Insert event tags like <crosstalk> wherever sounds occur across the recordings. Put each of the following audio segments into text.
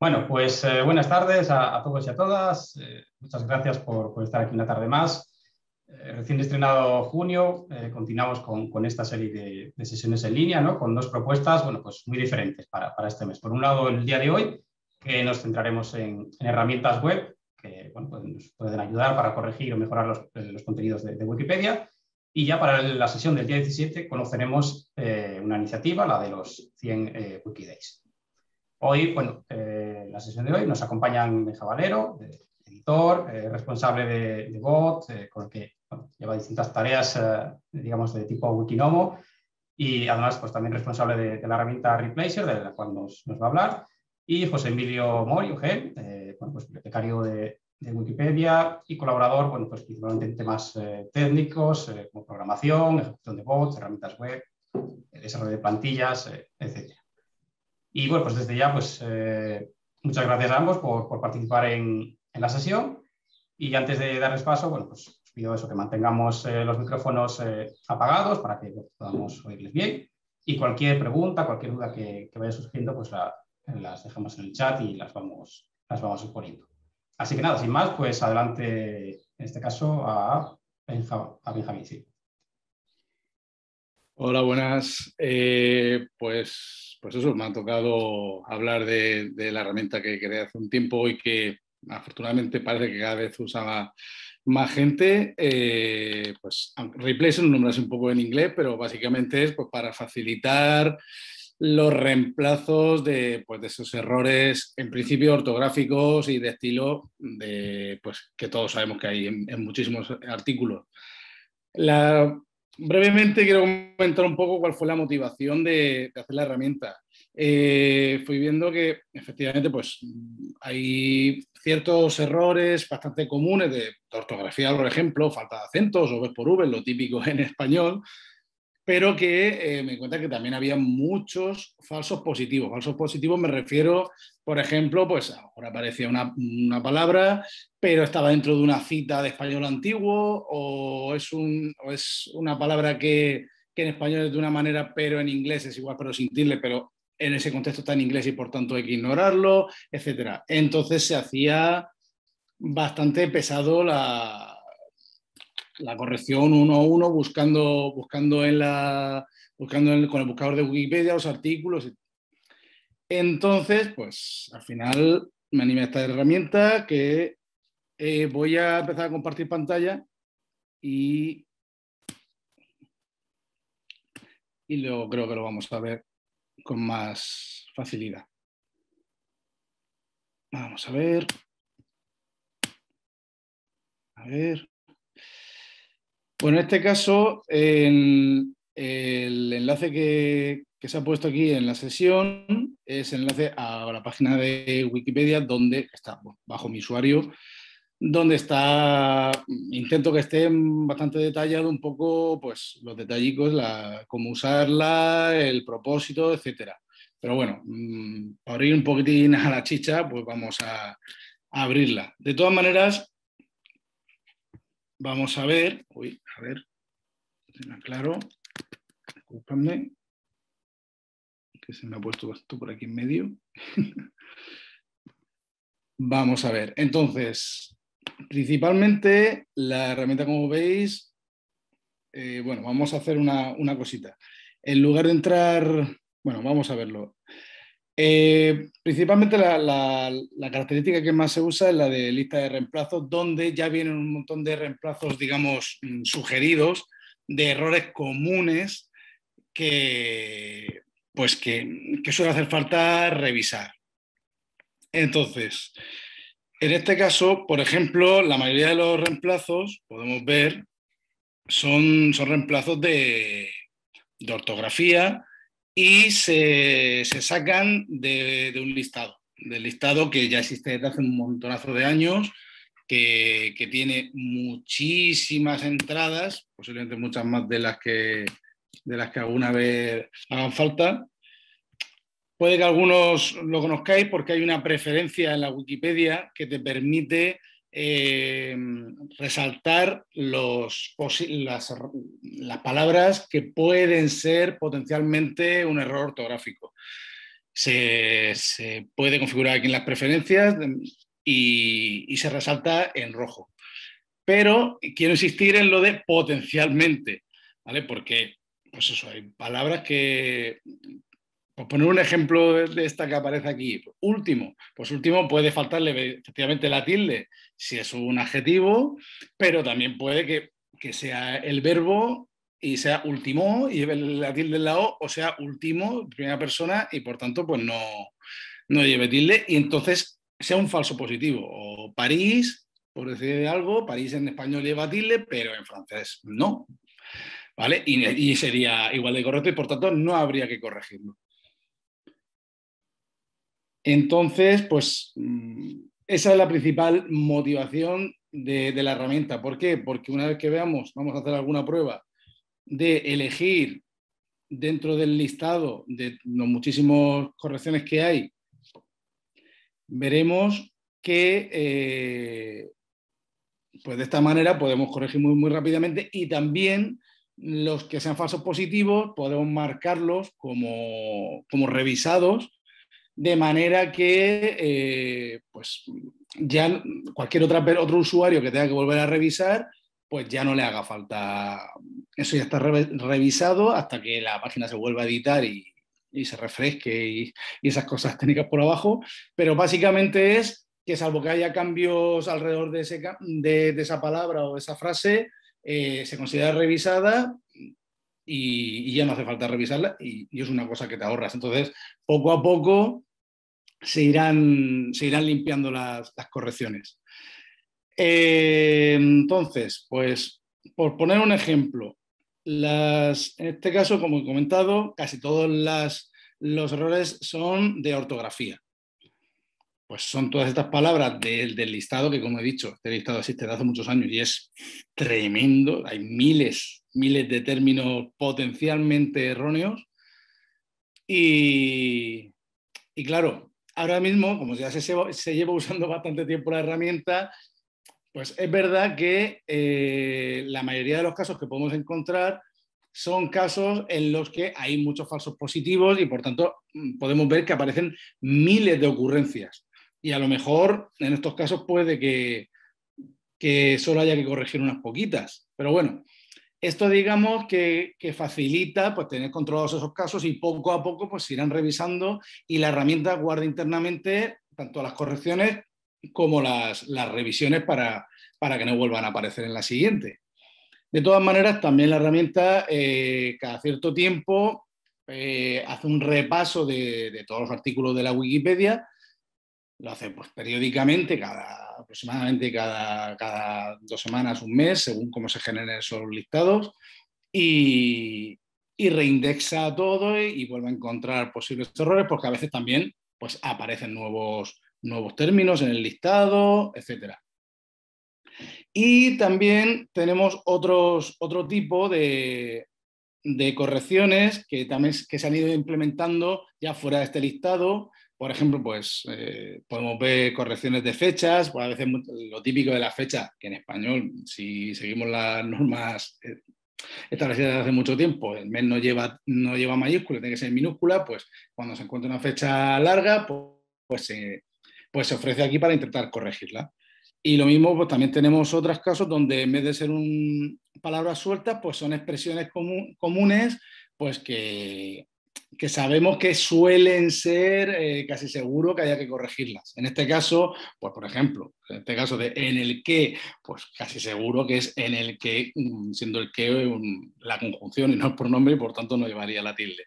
Bueno, pues eh, buenas tardes a, todos y a todas. Eh, muchas gracias por, estar aquí una tarde más. Eh, recién estrenado junio, continuamos con, esta serie de, sesiones en línea, ¿no? con dos propuestas bueno, pues muy diferentes para, este mes. Por un lado, el día de hoy, que nos centraremos en, herramientas web que pues nos pueden ayudar para corregir o mejorar los, contenidos de, de, Wikipedia. Y ya para la sesión del día 17 conoceremos una iniciativa, la de los 100 Wikidays. Hoy, bueno, eh, la sesión de hoy nos acompañan de editor, eh, responsable de, bot, eh, con el que lleva distintas tareas, eh, digamos, de tipo Wikinomo, y además, pues también responsable de, la herramienta Replacer, de la cual nos, va a hablar, y José Emilio Mori, e, bueno, pues bibliotecario de, Wikipedia y colaborador, bueno, pues principalmente en temas técnicos, como programación, ejecución de bots, herramientas web, desarrollo de plantillas, etcétera. Y bueno, pues desde ya, pues eh, muchas gracias a ambos por, participar en, la sesión. Y antes de darles paso, bueno, pues pido eso, que mantengamos eh, los micrófonos eh, apagados para que podamos oírles bien. Y cualquier pregunta, cualquier duda que, vaya surgiendo, pues las dejamos en el chat y las vamos, las vamos exponiendo. Así que nada, sin más, pues adelante, en este caso, a, Benjamín. Hola, buenas. pues pues eso, me ha tocado hablar de, la herramienta que creé hace un tiempo y que afortunadamente parece que cada vez usaba más gente. Eh, pues replace, un nombre así un poco en inglés, pero básicamente es pues, para facilitar los reemplazos pues, de, esos errores, en principio ortográficos y de estilo, de, pues, que todos sabemos que hay en, en muchísimos artículos. La brevemente quiero comentar un poco cuál fue la motivación de, hacer la herramienta. Eh, fui viendo que efectivamente pues, hay ciertos errores bastante comunes de, ortografía, por ejemplo, falta de acentos o ves por V, lo típico en español, pero que eh, me cuenta que también había muchos falsos positivos. Falsos positivos me refiero, por ejemplo, pues ahora aparecía una, palabra, pero estaba dentro de una cita de español antiguo o es, un, es una palabra que, en español es de una manera, pero en inglés es igual, pero sin pero en ese contexto está en inglés y por tanto hay que ignorarlo, etc. Entonces se hacía bastante pesado la, la corrección uno a uno, buscando, buscando, en la, buscando con el buscador de Wikipedia los artículos. Entonces, pues al final me animé a esta herramienta que eh, voy a empezar a compartir pantalla y, y luego creo que lo vamos a ver con más facilidad. Vamos a ver. A ver. Bueno, en este caso, el, enlace que, se ha puesto aquí en la sesión es el enlace a la página de Wikipedia, donde está bajo mi usuario, donde está, intento que esté bastante detallado un poco pues, los detallitos, la, cómo usarla, el propósito, etcétera. Pero bueno, mm, para abrir un poquitín a la chicha, pues vamos a abrirla. De todas maneras, vamos a ver, uy, a ver, se me aclaro, que se me ha puesto esto por aquí en medio. <laughs> vamos a ver, entonces, principalmente la herramienta, como veis, eh, bueno, vamos a hacer una, una cosita. En lugar de entrar, bueno, vamos a verlo. Eh, principalmente la, característica que más se usa es la de lista de reemplazos, donde ya vienen un montón de reemplazos, digamos, mm, sugeridos, de errores comunes que, pues que, suele hacer falta revisar. Entonces, en este caso, por ejemplo, la mayoría de los reemplazos, podemos ver, son, reemplazos de ortografía, y se, sacan de, un listado, del listado que ya existe desde hace un montonazo de años, que, tiene muchísimas entradas, posiblemente muchas más de las que, de las que alguna vez hagan falta. Puede que algunos lo conozcáis porque hay una preferencia en la Wikipedia que te permite eh, resaltar las, palabras que pueden ser potencialmente un error ortográfico. Se, puede configurar aquí en las preferencias mm, y, se resalta en rojo. Pero quiero insistir en lo de potencialmente, ¿vale? Porque, pues eso, hay palabras que por poner un ejemplo de esta que aparece aquí, último, pues último puede faltarle efectivamente la tilde si es un adjetivo, pero también puede que, sea el verbo y sea último y lleve la tilde en la O, o sea último, primera persona, y por tanto, pues no, lleve tilde, y entonces sea un falso positivo. O París, por decir algo, París en español lleva tilde, pero en francés no. ¿Vale? Y, y sería igual de correcto y por tanto no habría que corregirlo. Entonces, pues mm, esa es la principal motivación de, la herramienta. ¿Por qué? Porque una vez que veamos, vamos a hacer alguna prueba de elegir dentro del listado de los muchísimos correcciones que hay, veremos que eh, pues de esta manera podemos corregir muy, muy rápidamente y también los que sean falsos positivos podemos marcarlos como revisados de manera que eh, pues ya cualquier otro usuario que tenga que volver a revisar, pues ya no le haga falta. Eso ya está revisado hasta que la página se vuelva a editar y, se refresque y, esas cosas técnicas por abajo. Pero básicamente es que salvo que haya cambios alrededor de, de, esa palabra o de esa frase, eh, se considera revisada y, ya no hace falta revisarla y, y es una cosa que te ahorras. Entonces, poco a poco se irán, se irán limpiando las, correcciones. Eh, entonces, pues por poner un ejemplo, las, en este caso, como he comentado, casi todos las, los errores son de ortografía. Pues son todas estas palabras del, listado que, como he dicho, este listado existe desde hace muchos años y es tremendo. Hay miles, miles de términos potencialmente erróneos. Y, y claro, ahora mismo, como ya se lleva, usando bastante tiempo la herramienta, pues es verdad que eh, la mayoría de los casos que podemos encontrar son casos en los que hay muchos falsos positivos y por tanto mm, podemos ver que aparecen miles de ocurrencias. Y a lo mejor en estos casos puede que, que solo haya que corregir unas poquitas. Pero bueno, esto digamos que, facilita pues, tener controlados esos casos y poco a poco pues, se irán revisando y la herramienta guarda internamente tanto las correcciones como las, revisiones para, que no vuelvan a aparecer en la siguiente. De todas maneras, también la herramienta eh, cada cierto tiempo eh, hace un repaso de, todos los artículos de la Wikipedia, lo hace pues, periódicamente, cada aproximadamente cada, dos semanas, un mes, según cómo se generen esos listados. Y, reindexa todo y, vuelve a encontrar posibles errores porque a veces también pues, aparecen nuevos, términos en el listado, etc. Y también tenemos otro tipo de, de correcciones que, también, que se han ido implementando ya fuera de este listado, por ejemplo, pues eh, podemos ver correcciones de fechas, pues, a veces lo típico de la fecha, que en español, si seguimos las normas eh, establecidas hace mucho tiempo, el mes no lleva, no lleva mayúscula, tiene que ser minúscula, pues cuando se encuentra una fecha larga, pues, pues, pues, se ofrece aquí para intentar corregirla. Y lo mismo, pues también tenemos otros casos donde en vez de ser un, palabras sueltas, pues son expresiones comunes, pues que que sabemos que suelen ser eh, casi seguro que haya que corregirlas. En este caso, pues por ejemplo, en este caso de en el que, pues casi seguro que es en el que, mm, siendo el que la conjunción y no el pronombre y por tanto no llevaría la tilde.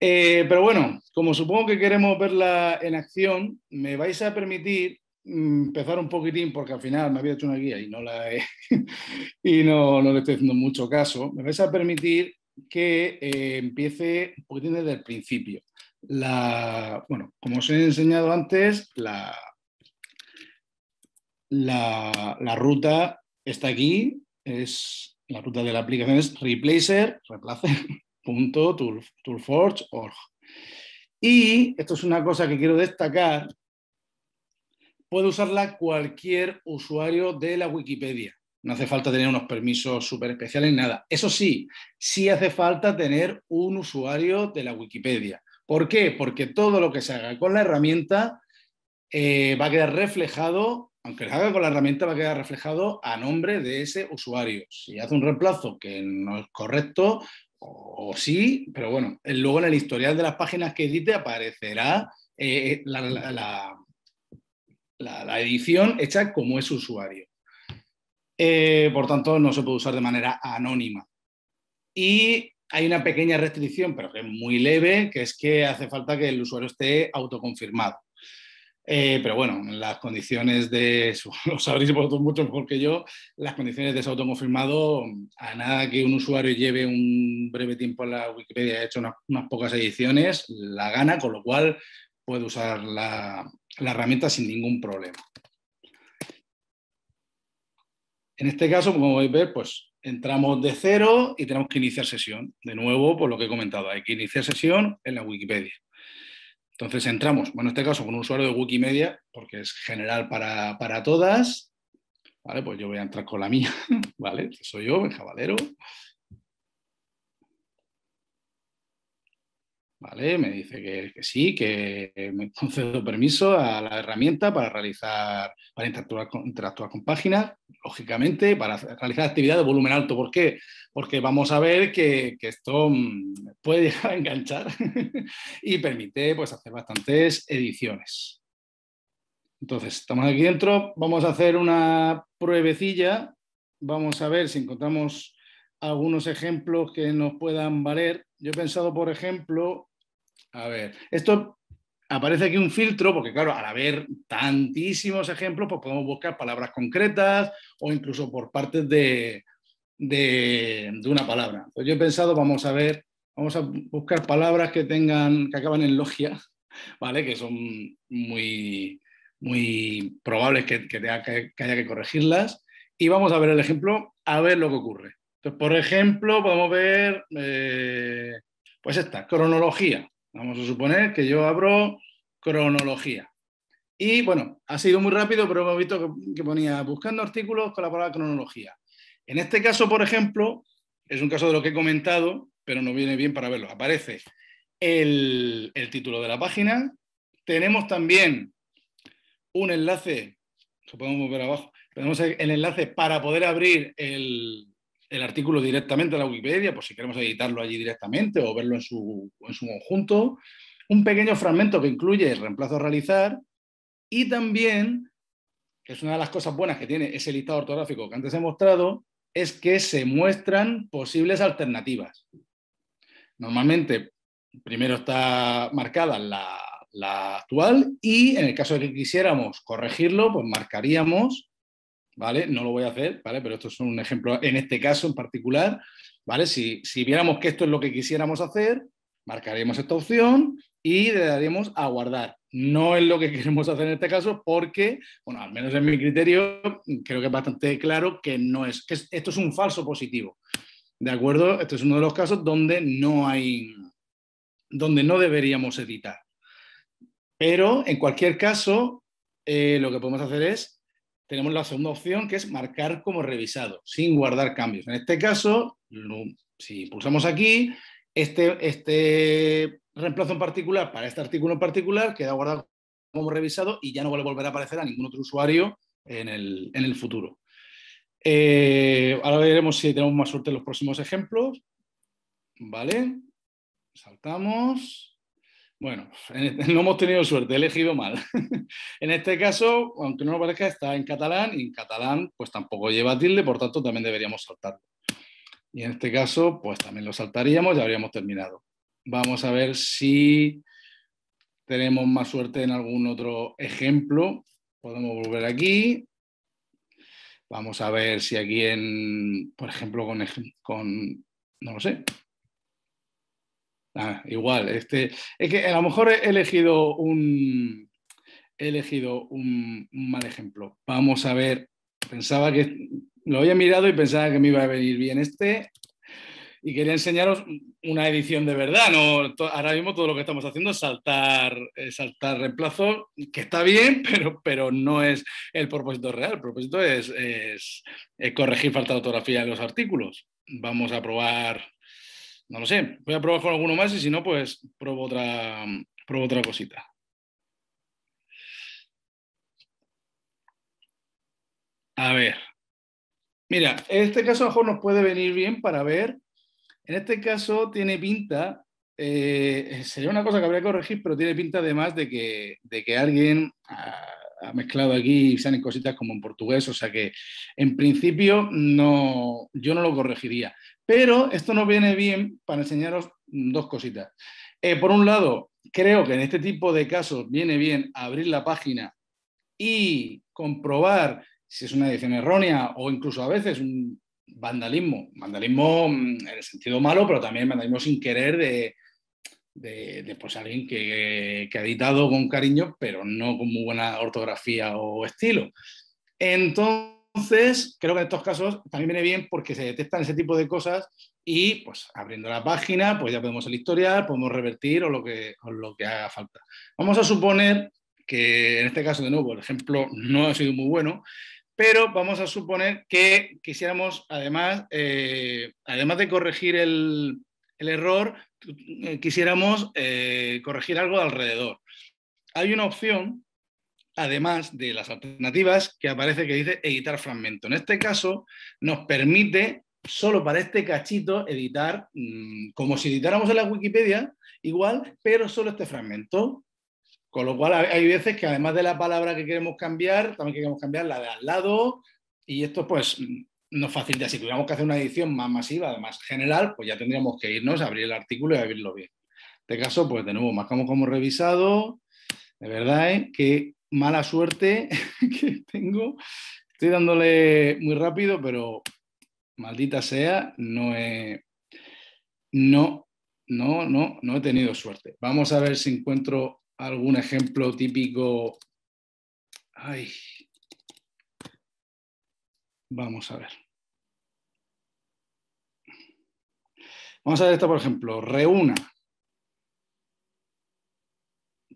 Eh, pero bueno, como supongo que queremos verla en acción, me vais a permitir mm, empezar un poquitín, porque al final me había hecho una guía y no la he, <laughs> y no, no le estoy haciendo mucho caso, me vais a permitir que eh, empiece un tiene desde el principio. La, bueno, como os he enseñado antes, la, la, ruta está aquí, es la ruta de la aplicación es replacer, replacer.toolforge.org. <laughs> Y esto es una cosa que quiero destacar, puede usarla cualquier usuario de la Wikipedia. No hace falta tener unos permisos súper especiales, nada. Eso sí, sí hace falta tener un usuario de la Wikipedia. ¿Por qué? Porque todo lo que se haga con la herramienta eh, va a quedar reflejado, aunque se haga con la herramienta, va a quedar reflejado a nombre de ese usuario. Si hace un reemplazo que no es correcto, o, sí, pero bueno, luego en el historial de las páginas que edite aparecerá eh, la, la edición hecha como es usuario. Eh, por tanto no se puede usar de manera anónima. Y hay una pequeña restricción, pero que es muy leve, que es que hace falta que el usuario esté autoconfirmado. Eh, pero bueno, las condiciones de, <laughs> lo sabréis mucho mejor que yo, las condiciones de ese autoconfirmado, a nada que un usuario lleve un breve tiempo en la Wikipedia, ha hecho unas, pocas ediciones, la gana, con lo cual puede usar la herramienta sin ningún problema. En este caso, como podéis ver, pues entramos de cero y tenemos que iniciar sesión. De nuevo, por lo que he comentado, hay que iniciar sesión en la Wikipedia. Entonces entramos, bueno, en este caso con un usuario de Wikimedia, porque es general para, para todas. Vale, pues yo voy a entrar con la mía, <laughs> ¿vale? Soy yo, el jabalero, Me dice que, sí, que me <laughs> concedo permiso a la herramienta para realizar, para interactuar con, con páginas, lógicamente, para realizar actividad de volumen alto. ¿Por qué? Porque vamos a ver que, esto mm, puede <laughs> enganchar <laughs> y permite pues, hacer bastantes ediciones. Entonces, estamos aquí dentro, vamos a hacer una pruebecilla, vamos a ver si encontramos algunos ejemplos que nos puedan valer. Yo he pensado, por ejemplo, a ver, esto aparece aquí un filtro, porque claro, al haber tantísimos ejemplos, pues podemos buscar palabras concretas o incluso por partes de, una palabra. Pues yo he pensado, vamos a ver, vamos a buscar palabras que tengan, que acaban en logia, <laughs> ¿vale? Que son muy, muy probables que, haya que corregirlas. Y vamos a ver el ejemplo, a ver lo que ocurre. Entonces, por ejemplo, podemos ver, eh, pues esta, cronología. Vamos a suponer que yo abro cronología. Y bueno, ha sido muy rápido, pero hemos visto que, ponía buscando artículos con la palabra cronología. En este caso, por ejemplo, es un caso de lo que he comentado, pero no viene bien para verlo. Aparece el, el título de la página. Tenemos también un enlace, lo podemos ver abajo, tenemos el enlace para poder abrir el, el artículo directamente a la Wikipedia, pues si queremos editarlo allí directamente o verlo en su, conjunto. Un pequeño fragmento que incluye el reemplazo a realizar y también, que es una de las cosas buenas que tiene ese listado ortográfico que antes he mostrado, es que se muestran posibles alternativas. Normalmente, primero está marcada la, la actual y en el caso de que quisiéramos corregirlo, pues marcaríamos no lo voy a hacer, Pero esto es un ejemplo en este caso en particular, ¿vale? Si, viéramos que esto es lo que quisiéramos hacer, marcaremos esta opción y le daremos a guardar. No es lo que <laughs> queremos hacer en este caso porque, bueno, al menos en mi criterio, creo que es bastante claro que no es, que esto es un falso positivo. ¿De acuerdo? esto es uno de los casos donde no hay, donde no deberíamos editar. Pero en cualquier caso, eh, lo que podemos hacer es tenemos la segunda opción que es marcar como revisado, sin guardar cambios. En este caso, si pulsamos aquí, este, este reemplazo en particular para este artículo en particular queda guardado como revisado y ya no vuelve a volver a aparecer a ningún otro usuario en el, futuro. Eh, ahora veremos si tenemos más suerte en los próximos ejemplos. Vale, saltamos. Bueno, <laughs> no hemos tenido suerte, he elegido mal. <laughs> en este caso, aunque no lo parezca, está en catalán y en catalán pues tampoco lleva tilde, por tanto también deberíamos saltarlo. Y en este caso, pues también lo saltaríamos y habríamos terminado. Vamos a ver si tenemos más suerte en algún otro ejemplo. Podemos volver aquí. Vamos a ver si aquí por ejemplo, con no lo sé, Ah, igual, este, es que a lo mejor he elegido un, elegido un, mal ejemplo. Vamos a ver, pensaba que lo había mirado y pensaba que me iba a venir bien este, y quería enseñaros una edición de verdad. No, ahora mismo todo lo que estamos haciendo es saltar, eh, saltar reemplazo, que está bien, <laughs> pero, pero no es el propósito real. El propósito es, es, corregir falta de ortografía en los artículos. Vamos a probar no lo sé. Voy a probar con alguno más y si no, pues pruebo otra, otra cosita. A ver. Mira, en este caso a lo mejor nos puede venir bien para ver. En este caso tiene pinta, eh, sería una cosa que habría que corregir, pero tiene pinta además de que, de que alguien ha, mezclado aquí y salen cositas como en portugués, o sea que en principio no, yo no lo corregiría. Pero esto nos viene bien para enseñaros dos cositas. Eh, por un lado, creo que en este tipo de casos viene bien abrir la página y comprobar si es una edición errónea o incluso a veces un vandalismo. Vandalismo mm, en el sentido malo, pero también vandalismo sin querer de, pues, alguien que, que ha editado con cariño, pero no con muy buena ortografía o estilo. Entonces, entonces, creo que en estos casos también viene bien porque se detectan ese tipo de cosas y pues abriendo la página, pues ya podemos el historial, podemos revertir o lo que, lo que haga falta. Vamos a suponer que en este caso, de nuevo, por ejemplo no ha sido muy bueno, pero vamos a suponer que quisiéramos, además, eh, además de corregir el, error, eh, quisiéramos eh, corregir algo alrededor. Hay una opción además de las alternativas que aparece que dice editar fragmento. En este caso, nos permite solo para este cachito editar mm, como si editáramos en la Wikipedia, igual, pero solo este fragmento. Con lo cual hay veces que además de la palabra que queremos cambiar, también queremos cambiar la de al lado y esto pues mm, nos facilita. Si tuviéramos que hacer una edición más masiva, más general, pues ya tendríamos que irnos a abrir el artículo y abrirlo bien. En este caso, pues de nuevo, marcamos como revisado. De verdad ¿eh? que mala suerte <laughs> que tengo. Estoy dándole muy rápido, pero maldita sea, no he, no, no, no, no he tenido suerte. Vamos a ver si encuentro algún ejemplo típico. Ay. Vamos a ver. Vamos a ver esto, por ejemplo, reúna.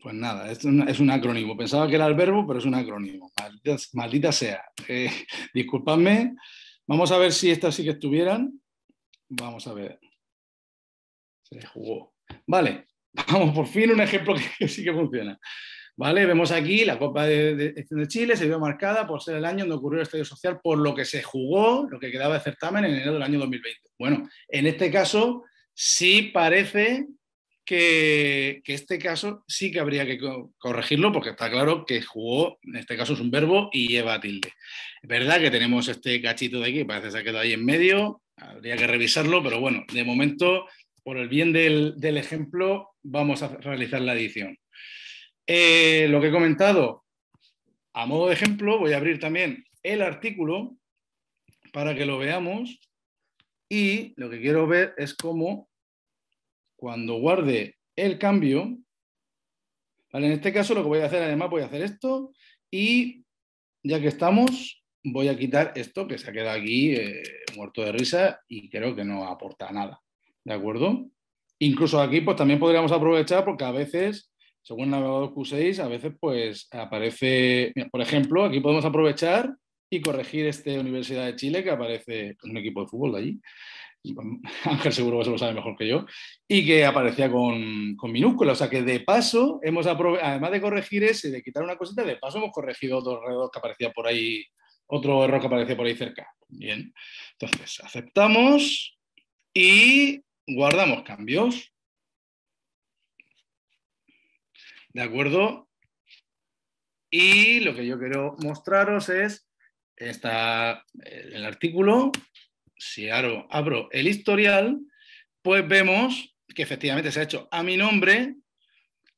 Pues nada, es un, acrónimo. Pensaba que era el verbo, pero es un acrónimo. Maldita, sea. Eh, <laughs> disculpadme. Vamos a ver si estas sí que estuvieran. Vamos a ver. Se jugó. Vale, <laughs> vamos por fin un ejemplo que, sí que funciona. Vale, vemos aquí la Copa de, Chile se vio marcada por ser el año donde ocurrió el estadio social, por lo que se jugó, lo que quedaba de certamen en enero del año 2020. Bueno, en este caso sí parece que, este caso sí que habría que corregirlo porque está claro que jugó, en este caso es un verbo y lleva tilde. Es verdad que tenemos este cachito de aquí, parece que se ha quedado ahí en medio, habría que revisarlo, pero bueno, de momento, por el bien del, ejemplo, vamos a realizar la edición. Eh, lo que he comentado, a modo de ejemplo, voy a abrir también el artículo para que lo veamos y lo que quiero ver es cómo cuando guarde el cambio, en este caso lo que voy a hacer además, voy a hacer esto y ya que estamos, voy a quitar esto que se ha quedado aquí eh, muerto de risa y creo que no aporta nada, ¿de acuerdo? Incluso aquí pues también podríamos aprovechar porque a veces, según el navegador Q6, a veces pues aparece, por ejemplo, aquí podemos aprovechar y corregir este Universidad de Chile que aparece un equipo de fútbol de allí. <laughs> Ángel seguro que eso lo sabe mejor que yo, y que aparecía con, con minúscula. O sea que de paso, hemos además de corregir ese, de quitar una cosita, de paso hemos corregido otro error que aparecía por ahí, otro error que aparecía por ahí cerca. Bien, entonces aceptamos y guardamos cambios. ¿De acuerdo? Y lo que yo quiero mostraros es está el artículo si abro, abro el historial, pues vemos que efectivamente se ha hecho a mi nombre,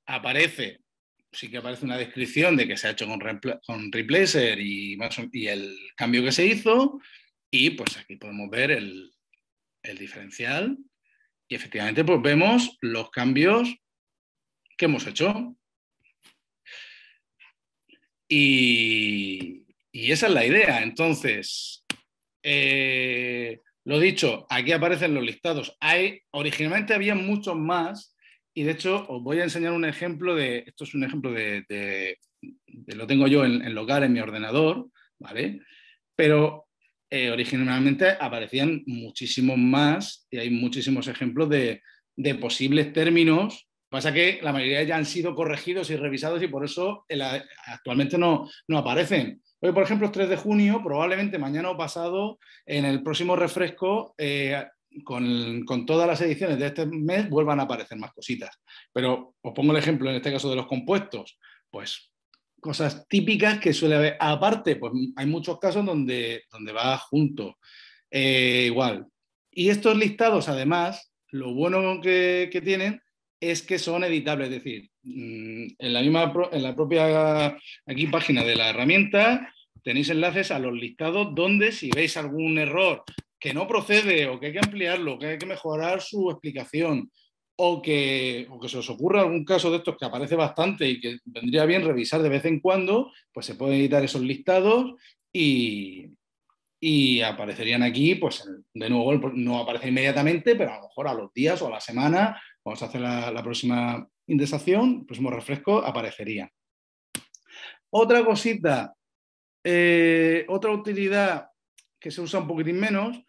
aparece, sí que aparece una descripción de que se ha hecho con, Replacer y, el cambio que se hizo, y pues aquí podemos ver el, diferencial, y efectivamente pues vemos los cambios que hemos hecho. Y, y esa es la idea. Entonces, eh, lo dicho, aquí aparecen los listados. Hay, originalmente había muchos más y de hecho os voy a enseñar un ejemplo de, esto es un ejemplo de, lo tengo yo en, local en mi ordenador, ¿vale? Pero eh, originalmente aparecían muchísimos más y hay muchísimos ejemplos de, posibles términos Pasa que la mayoría ya han sido corregidos y revisados y por eso eh, actualmente no aparecen. Hoy, por ejemplo, es 3 de junio, probablemente mañana o pasado, en el próximo refresco, eh, con, todas las ediciones de este mes, vuelvan a aparecer más cositas. Pero os pongo el ejemplo, en este caso, de los compuestos. Pues cosas típicas que suele haber. Aparte, pues hay muchos casos donde, donde va junto. Eh, igual. Y estos listados, además, lo bueno que, que tienen es que son editables, es decir, Mm, en la misma en la propia página de la herramienta tenéis enlaces a los listados donde si veis algún error que no procede o que hay que ampliarlo, que hay que mejorar su explicación o que, o que se os ocurra algún caso de estos que aparece bastante y que vendría bien revisar de vez en cuando, pues se pueden editar esos listados y, y aparecerían aquí, pues de nuevo no aparece inmediatamente, pero a lo mejor a los días o a la semana, vamos a hacer la, la próxima pues próximo refresco aparecería. Otra cosita, eh, otra utilidad que se usa un poquitín menos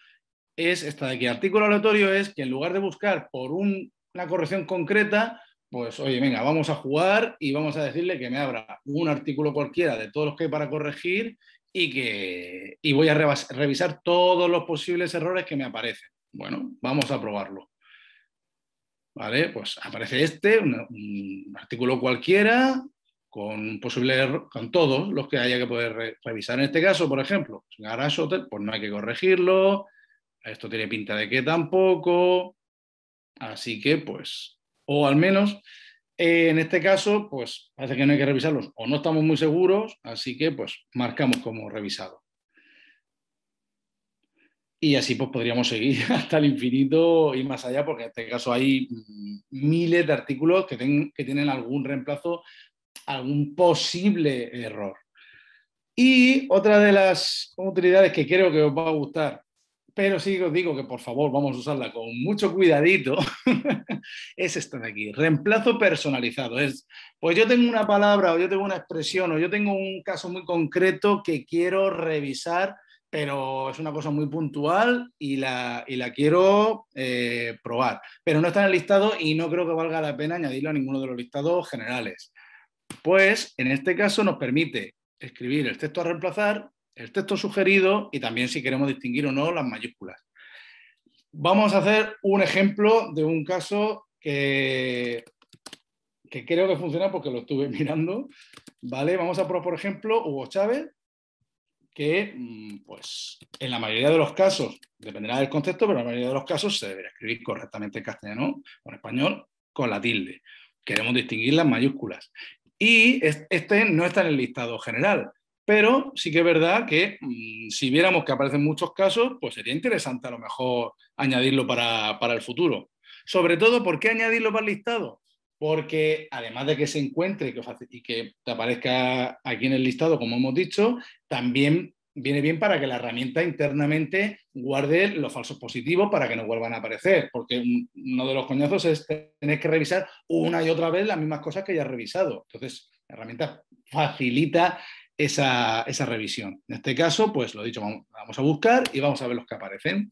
es esta de que Artículo aleatorio es que en lugar de buscar por una corrección concreta, pues oye, venga, vamos a jugar y vamos a decirle que me abra un artículo cualquiera de todos los que hay para corregir y que y voy a revisar todos los posibles errores que me aparecen. Bueno, vamos a probarlo. ¿vale? Pues aparece este, un, artículo cualquiera, con posible con todos los que haya que poder revisar. En este caso, por ejemplo, Garage Hotel, pues no hay que corregirlo, esto tiene pinta de que tampoco, así que pues, o al menos eh, en este caso, pues parece que no hay que revisarlos, o no estamos muy seguros, así que pues marcamos como revisado. Y así pues podríamos seguir <laughs> hasta el infinito y más allá, porque en este caso hay mm, miles de artículos que, tienen algún reemplazo, algún posible error. Y otra de las utilidades que creo que os va a gustar, pero sí os digo que por favor vamos a usarla con mucho cuidadito, <laughs> es esta de aquí, reemplazo personalizado. Es, pues yo tengo una palabra o yo tengo una expresión o yo tengo un caso muy concreto que quiero revisar pero es una cosa muy puntual y la, quiero eh, probar. Pero no está en el listado y no creo que valga la pena añadirlo a ninguno de los listados generales. Pues en este caso nos permite escribir el texto a reemplazar, el texto sugerido y también si queremos distinguir o no las mayúsculas. Vamos a hacer un ejemplo de un caso que, que creo que funciona porque lo estuve <laughs> mirando. ¿vale? Vamos a probar, por ejemplo, Hugo Chávez, que, mm, pues, en la mayoría de los casos, dependerá del contexto, pero en la mayoría de los casos se debería escribir correctamente en castellano o en español con la tilde. Queremos distinguir las mayúsculas. Y este no está en el listado general, pero sí que es verdad que mm, si viéramos que aparecen muchos casos, pues sería interesante a lo mejor añadirlo para, para el futuro. Sobre todo, ¿por qué añadirlo para el listado? porque además de que se encuentre y que te aparezca aquí en el listado, como hemos dicho, también viene bien para que la herramienta internamente guarde los falsos positivos para que no vuelvan a aparecer, porque uno de los coñazos es tener que revisar una y otra vez las mismas cosas que ya has revisado. Entonces, la herramienta facilita esa, esa revisión. En este caso, pues lo dicho, vamos a buscar y vamos a ver los que aparecen.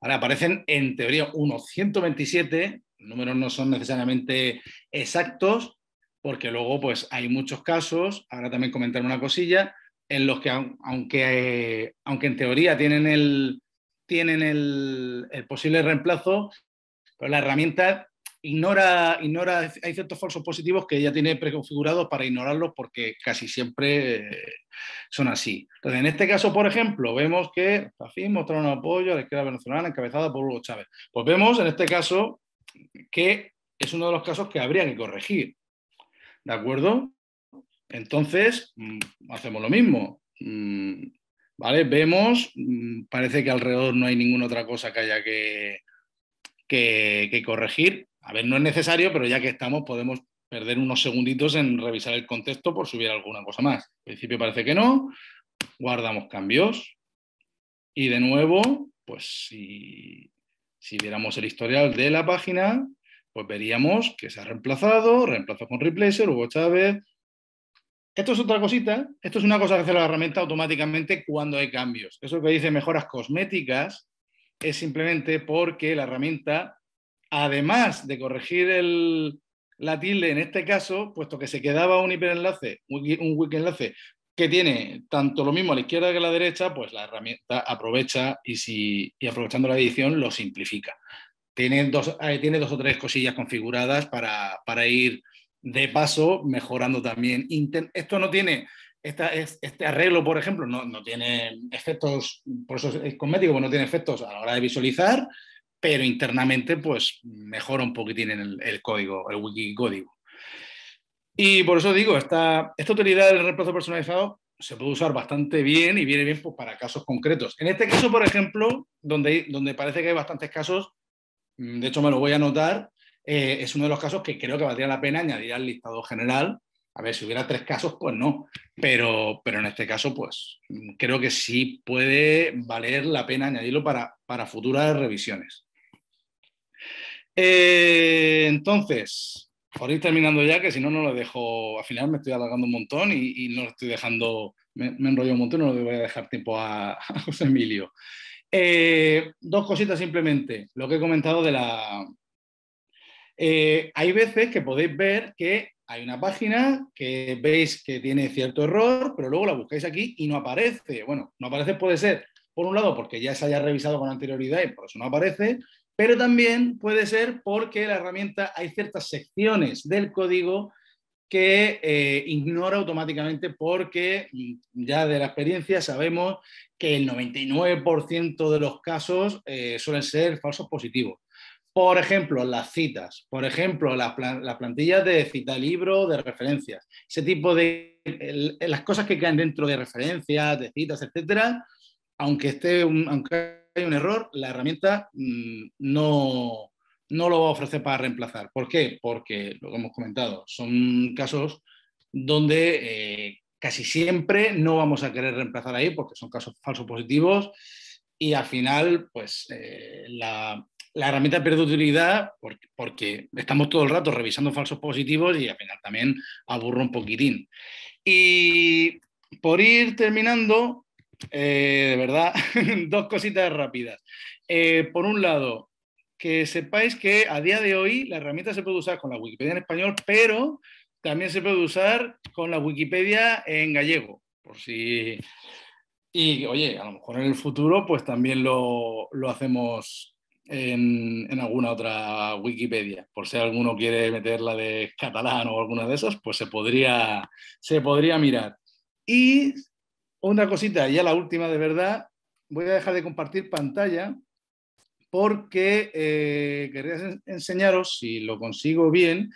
Ahora aparecen en teoría unos 127, números no son necesariamente exactos, porque luego pues hay muchos casos, ahora también comentar una cosilla, en los que aunque, aunque en teoría tienen, el, tienen el, posible reemplazo, pero la herramienta ignora, ignora, hay ciertos falsos positivos que ya tiene preconfigurados para ignorarlos porque casi siempre eh, son así. Entonces, en este caso, por ejemplo, vemos que Mostraron mostraron un apoyo a la izquierda venezolana encabezada por Hugo Chávez. Pues vemos, en este caso, que es uno de los casos que habría que corregir. ¿De acuerdo? Entonces, mm, hacemos lo mismo. Mm, ¿Vale? Vemos, mm, parece que alrededor no hay ninguna otra cosa que haya que, que, corregir. A ver, no es necesario, pero ya que estamos, podemos perder unos segunditos en revisar el contexto por subir alguna cosa más. Al principio parece que no, guardamos cambios y de nuevo, pues si si viéramos el historial de la página, pues veríamos que se ha reemplazado, reemplazado con Replacer, Hugo Chávez. Esto es otra cosita, esto es una cosa que hace la herramienta automáticamente cuando hay cambios. Eso que dice mejoras cosméticas es simplemente porque la herramienta, además de corregir el, la tilde en este caso, puesto que se quedaba un hiperenlace, un, un wiki enlace que tiene tanto lo mismo a la izquierda que a la derecha, pues la herramienta aprovecha y, si, aprovechando la edición lo simplifica. Tiene dos, eh, tiene dos o tres cosillas configuradas para, ir de paso mejorando también. Esto no tiene, este arreglo, por ejemplo, no, no, tiene efectos, por eso es cosmético, no tiene efectos a la hora de visualizar, pero internamente pues mejora un poquitín en el código, el wiki código. Y por eso digo, esta, esta utilidad del reemplazo personalizado se puede usar bastante bien y viene bien pues, para casos concretos. En este caso, por ejemplo, donde, donde parece que hay bastantes casos, mm, de hecho me lo voy a anotar, eh, es uno de los casos que creo que valdría la pena añadir al listado general. A ver, si hubiera tres casos, pues no. Pero, pero en este caso, pues mm, creo que sí puede valer la pena añadirlo para, para futuras revisiones. Eh, entonces, por ir terminando ya, que si no, no lo dejo. Al final me estoy alargando un montón y, no lo estoy dejando. Me, enrollo un montón, no le voy a dejar tiempo a, <laughs> José Emilio. Eh, dos cositas simplemente. Lo que he comentado de la. Eh, hay veces que podéis ver que hay una página que veis que tiene cierto error, pero luego la buscáis aquí y no aparece. Bueno, no aparece puede ser, por un lado, porque ya se haya revisado con anterioridad y por eso no aparece, pero también puede ser porque la herramienta hay ciertas secciones del código que eh, ignora automáticamente porque mm, ya de la experiencia sabemos que el 99% de los casos eh, suelen ser falsos positivos. Por ejemplo, las citas, por ejemplo, las, plantillas de cita libro, de referencias, ese tipo de las cosas que caen dentro de referencias, de citas, etcétera, aunque esté un, hay un error, la herramienta mm, no, lo va a ofrecer para reemplazar. ¿Por qué? Porque, lo que hemos comentado, son casos donde eh, casi siempre no vamos a querer reemplazar ahí porque son casos falsos positivos y al final, pues eh, la, herramienta pierde utilidad porque, porque, estamos todo el rato revisando falsos positivos y al final también aburro un poquitín. Y por ir terminando, eh, de verdad, <laughs> dos cositas rápidas. Eh, por un lado, que sepáis que a día de hoy la herramienta se puede usar con la Wikipedia en español, pero también se puede usar con la Wikipedia en gallego, por si... Y oye, a lo mejor en el futuro pues también lo, hacemos en, alguna otra Wikipedia. Por si alguno quiere meterla de catalán o alguna de esas, pues se podría, se podría mirar. Y una cosita, ya la última de verdad. Voy a dejar de compartir pantalla porque eh, quería enseñaros, si lo consigo bien,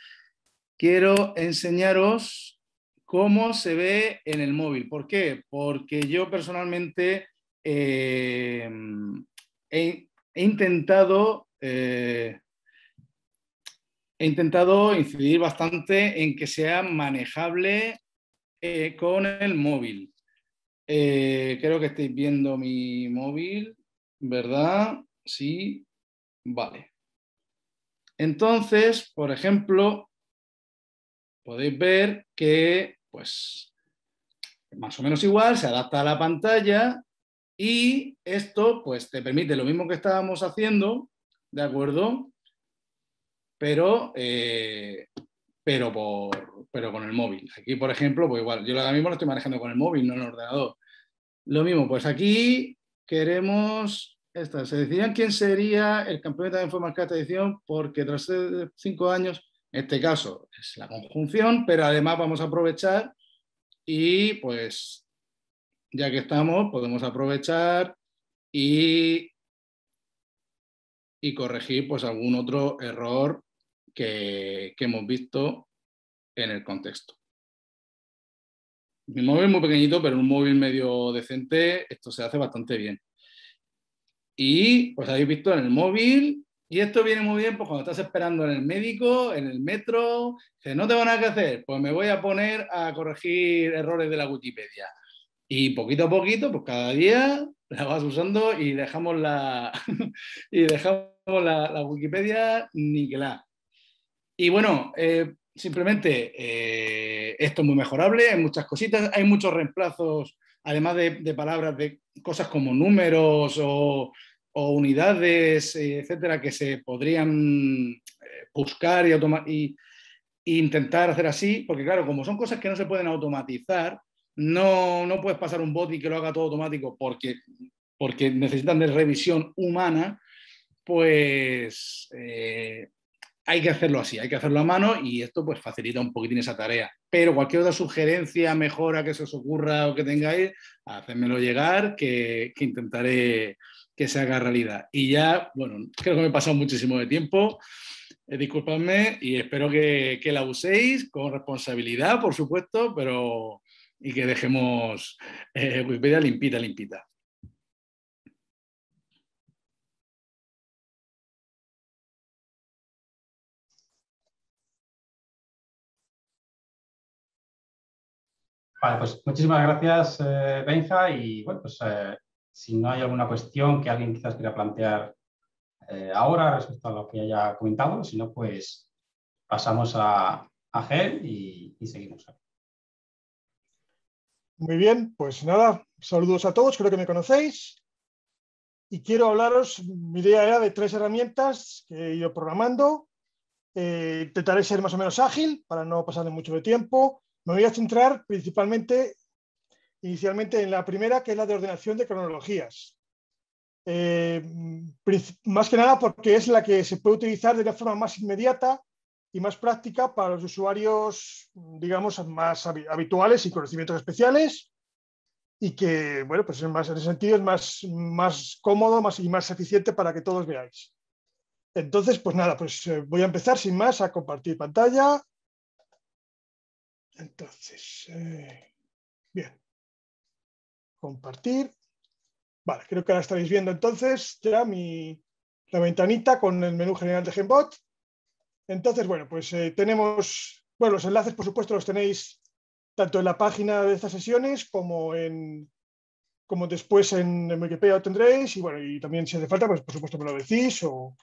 quiero enseñaros cómo se ve en el móvil. ¿Por qué? Porque yo personalmente eh, he, intentado... Eh, intentado incidir bastante en que sea manejable con el móvil. Eh, creo que estáis viendo mi móvil, ¿verdad? Sí, vale. Entonces, por ejemplo, podéis ver que, pues, más o menos igual, se adapta a la pantalla y esto, pues, te permite lo mismo que estábamos haciendo, ¿de acuerdo? Pero, eh, pero, por, pero con el móvil. Aquí, por ejemplo, pues igual, yo ahora mismo lo estoy manejando con el móvil, no en el ordenador. Lo mismo, pues aquí queremos esta. Se decidían quién sería el campeón de forma de edición, porque tras cinco años, en este caso es la conjunción, pero además vamos a aprovechar y pues ya que estamos, podemos aprovechar y, corregir pues algún otro error que hemos visto en el contexto. Mi móvil muy pequeñito, pero un móvil medio decente, esto se hace bastante bien. Y pues habéis visto en el móvil, y esto viene muy bien pues, cuando estás esperando en el médico, en el metro, Que no tengo nada que hacer, pues me voy a poner a corregir errores de la Wikipedia. Y poquito a poquito, pues cada día la vas usando y dejamos la, <laughs> y dejamos la, la Wikipedia niquelada. Y bueno, eh, simplemente eh, esto es muy mejorable, hay muchas cositas, hay muchos reemplazos, además de, palabras de cosas como números o, unidades, eh, etcétera, que se podrían eh, buscar y, e intentar hacer así, porque claro, como son cosas que no se pueden automatizar, no, no puedes pasar un bot y que lo haga todo automático porque, porque necesitan de revisión humana, pues hay que hacerlo así, hay que hacerlo a mano y esto pues facilita un poquitín esa tarea. Pero cualquier otra sugerencia, mejora que se os ocurra o que tengáis, hacedmelo llegar, que, intentaré que se haga realidad. Y ya, bueno, creo que me he pasado muchísimo de tiempo, eh, disculpadme y espero que, la uséis con responsabilidad, por supuesto, pero y que dejemos eh, Wikipedia limpita, limpita. Vale, pues muchísimas gracias, eh, Benja. Y bueno, pues eh, si no hay alguna cuestión que alguien quizás quiera plantear eh, ahora respecto a lo que haya comentado, si no, pues pasamos a, Gel y, seguimos. Muy bien, pues nada, saludos a todos, creo que me conocéis y quiero hablaros, mi idea era de tres herramientas que he ido programando. intentaré ser más o menos ágil para no pasarle mucho de tiempo. Me voy a centrar principalmente, inicialmente, en la primera, que es la de ordenación de cronologías. Eh, más que nada porque es la que se puede utilizar de la forma más inmediata y más práctica para los usuarios, digamos, más habituales y conocimientos especiales y que, bueno, pues en, más, ese sentido es más, más cómodo más, y más eficiente para que todos veáis. Entonces, pues nada, pues eh, voy a empezar sin más a compartir pantalla entonces, eh, bien. Compartir. Vale, creo que ahora estaréis viendo entonces ya mi, la ventanita con el menú general de Genbot. Entonces, bueno, pues eh, tenemos, bueno, los enlaces, por supuesto, los tenéis tanto en la página de estas sesiones como en como después en, Wikipedia lo tendréis y bueno, y también si hace falta, pues por supuesto me lo decís o...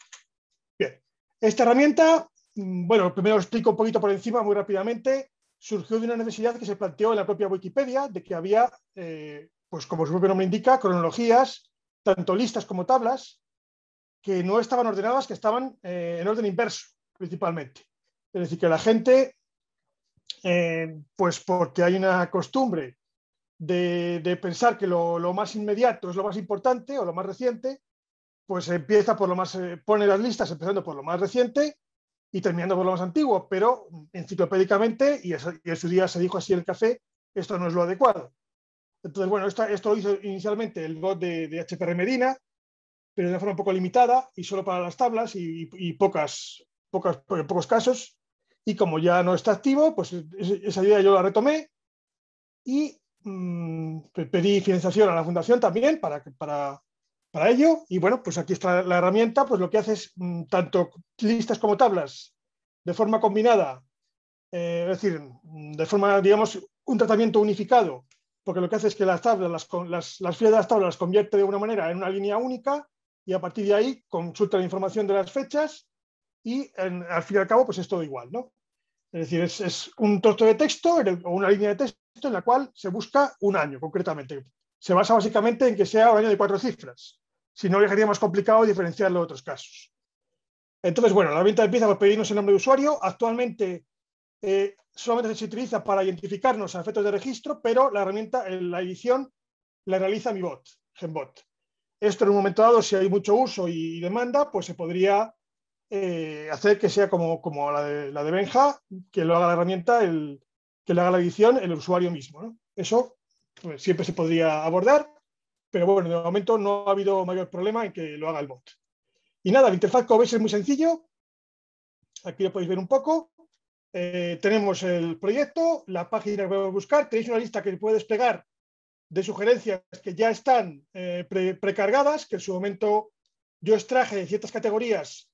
Bien, esta herramienta, mm, bueno, primero os explico un poquito por encima muy rápidamente surgió de una necesidad que se planteó en la propia Wikipedia, de que había, eh, pues como su propio nombre indica, cronologías, tanto listas como tablas, que no estaban ordenadas, que estaban eh, en orden inverso, principalmente. Es decir, que la gente, eh, pues porque hay una costumbre de, pensar que lo, lo, más inmediato es lo más importante o lo más reciente, pues empieza por lo más, pone las listas empezando por lo más reciente y terminando por lo más antiguo, pero enciclopédicamente, y, en su día se dijo así el café, esto no es lo adecuado. Entonces, bueno, esto, esto lo hizo inicialmente el bot de, HPR Medina, pero de una forma un poco limitada y solo para las tablas y, pocas, pocas, eh, pocos casos. Y como ya no está activo, pues esa idea yo la retomé y mm, pedí financiación a la fundación también para, para, para ello. Y bueno, pues aquí está la herramienta, pues lo que hace es mm, tanto listas como tablas de forma combinada, eh, es decir, mm, de forma, digamos, un tratamiento unificado, porque lo que hace es que las tablas, las, las, filas de las tablas las convierte de una manera en una línea única y a partir de ahí consulta la información de las fechas y al fin y al cabo pues es todo igual, ¿no? Es decir, es, un trozo de texto o una línea de texto en la cual se busca un año concretamente, se basa básicamente en que sea un año de cuatro cifras. Si no, ya más complicado diferenciarlo de otros casos. Entonces, bueno, la herramienta empieza por pedirnos el nombre de usuario. Actualmente eh, solamente se utiliza para identificarnos a efectos de registro, pero la herramienta, la edición, la realiza mi bot, GenBot. Esto en un momento dado, si hay mucho uso y demanda, pues se podría eh, hacer que sea como, como la, de, Benja, que lo haga la herramienta, el, que le haga la edición el usuario mismo. Eso eh, siempre se podría abordar, pero bueno, de momento no ha habido mayor problema en que lo haga el bot. Y nada, la interfaz como veis es muy sencillo. Aquí lo podéis ver un poco. Eh, tenemos el proyecto, la página que a buscar. Tenéis una lista que puede desplegar de sugerencias que ya están eh, precargadas, que en su momento yo extraje ciertas categorías,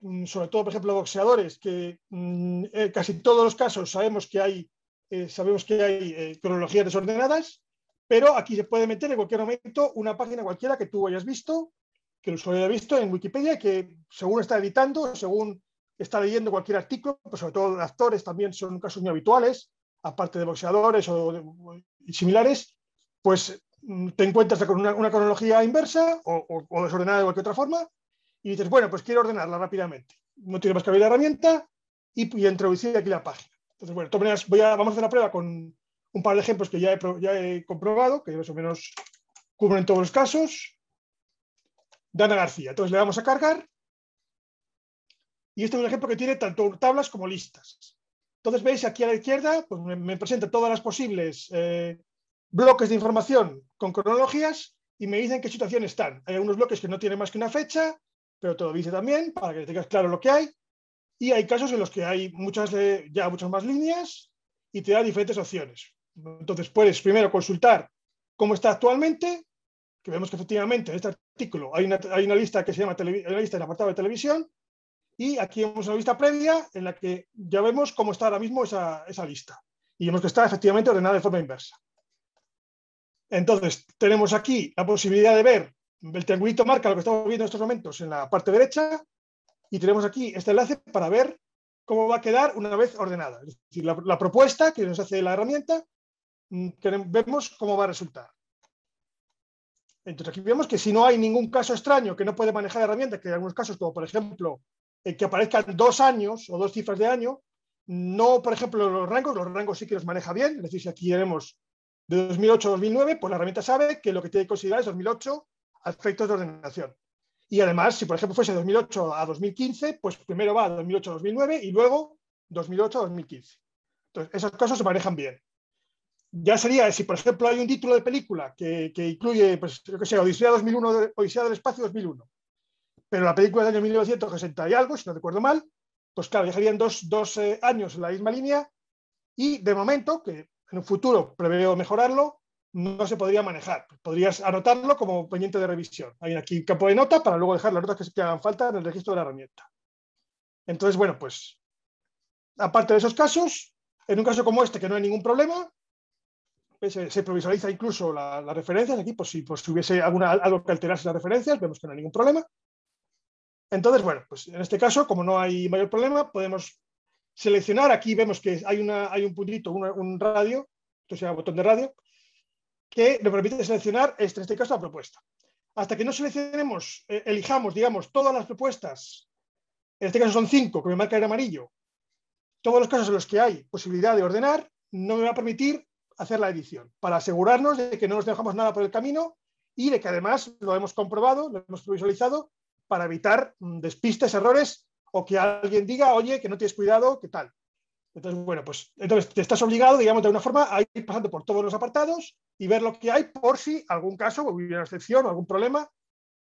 mm, sobre todo, por ejemplo, boxeadores, que mm, en casi todos los casos sabemos que hay eh, sabemos que hay eh, cronologías desordenadas, pero aquí se puede meter en cualquier momento una página cualquiera que tú hayas visto, que el usuario haya visto en Wikipedia, que según está editando, según está leyendo cualquier artículo, pues sobre todo actores también son casos muy habituales, aparte de boxeadores o similares, pues mm, te encuentras con una, cronología inversa o, desordenada de cualquier otra forma y dices, bueno, pues quiero ordenarla rápidamente. No tiene más que abrir la herramienta y, y introducir aquí la página. Entonces, bueno, vamos a hacer la prueba con un par de ejemplos que ya he, comprobado, que más o menos cubren todos los casos. Dana García. Entonces le vamos a cargar. Y este es un ejemplo que tiene tanto tablas como listas. Entonces veis aquí a la izquierda, pues, me, presenta todas las posibles eh, bloques de información con cronologías y me dicen qué situación están. Hay algunos bloques que no tienen más que una fecha, pero todo lo dice también para que tengas claro lo que hay. Y hay casos en los que hay muchas, ya muchas más líneas y te da diferentes opciones. Entonces puedes primero consultar cómo está actualmente, que vemos que efectivamente en este artículo hay una, lista que se llama lista en la apartado de televisión, y aquí vemos una lista previa en la que ya vemos cómo está ahora mismo esa, esa lista. Y vemos que está efectivamente ordenada de forma inversa. Entonces, tenemos aquí la posibilidad de ver, el triangulito marca lo que estamos viendo en estos momentos en la parte derecha, y tenemos aquí este enlace para ver cómo va a quedar una vez ordenada. Es decir, la, propuesta que nos hace la herramienta, mm, vemos cómo va a resultar. Entonces aquí vemos que si no hay ningún caso extraño que no puede manejar la herramienta, que hay algunos casos, como por ejemplo, eh, que aparezcan dos años o dos cifras de año, no, por ejemplo, los rangos, los rangos sí que los maneja bien, es decir, si aquí tenemos de 2008 a 2009, pues la herramienta sabe que lo que tiene que considerar es 2008 a efectos de ordenación. Y además, si por ejemplo fuese 2008 a 2015, pues primero va 2008 2009 y luego 2008 a 2015. Entonces, esos casos se manejan bien. Ya sería, si por ejemplo hay un título de película que, incluye, pues yo que sé, Odisea 2001, del Espacio 2001, pero la película del año 1960 y algo, si no recuerdo mal, pues claro, dejarían dos, dos eh, años en la misma línea y de momento, que en un futuro preveo mejorarlo, no se podría manejar. Podrías anotarlo como pendiente de revisión. Hay aquí un campo de nota para luego dejar las notas que, te hagan falta en el registro de la herramienta. Entonces, bueno, pues aparte de esos casos, en un caso como este que no hay ningún problema, pues, eh, se, se incluso la, las referencias aquí, pues, pues si, hubiese alguna, algo que alterase las referencias, vemos que no hay ningún problema. Entonces, bueno, pues en este caso, como no hay mayor problema, podemos seleccionar, aquí vemos que hay, una, hay un puntito, un radio, esto se llama botón de radio, que nos permite seleccionar, este, en este caso, la propuesta. Hasta que no seleccionemos, eh, elijamos, digamos, todas las propuestas, en este caso son cinco, que me marca en amarillo, todos los casos en los que hay posibilidad de ordenar, no me va a permitir hacer la edición, para asegurarnos de que no nos dejamos nada por el camino y de que además lo hemos comprobado, lo hemos visualizado, para evitar mm, despistes, errores o que alguien diga, oye, que no tienes cuidado, ¿qué tal? Entonces, bueno, pues entonces te estás obligado, digamos, de alguna forma a ir pasando por todos los apartados y ver lo que hay por si algún caso, alguna hubiera una excepción o algún problema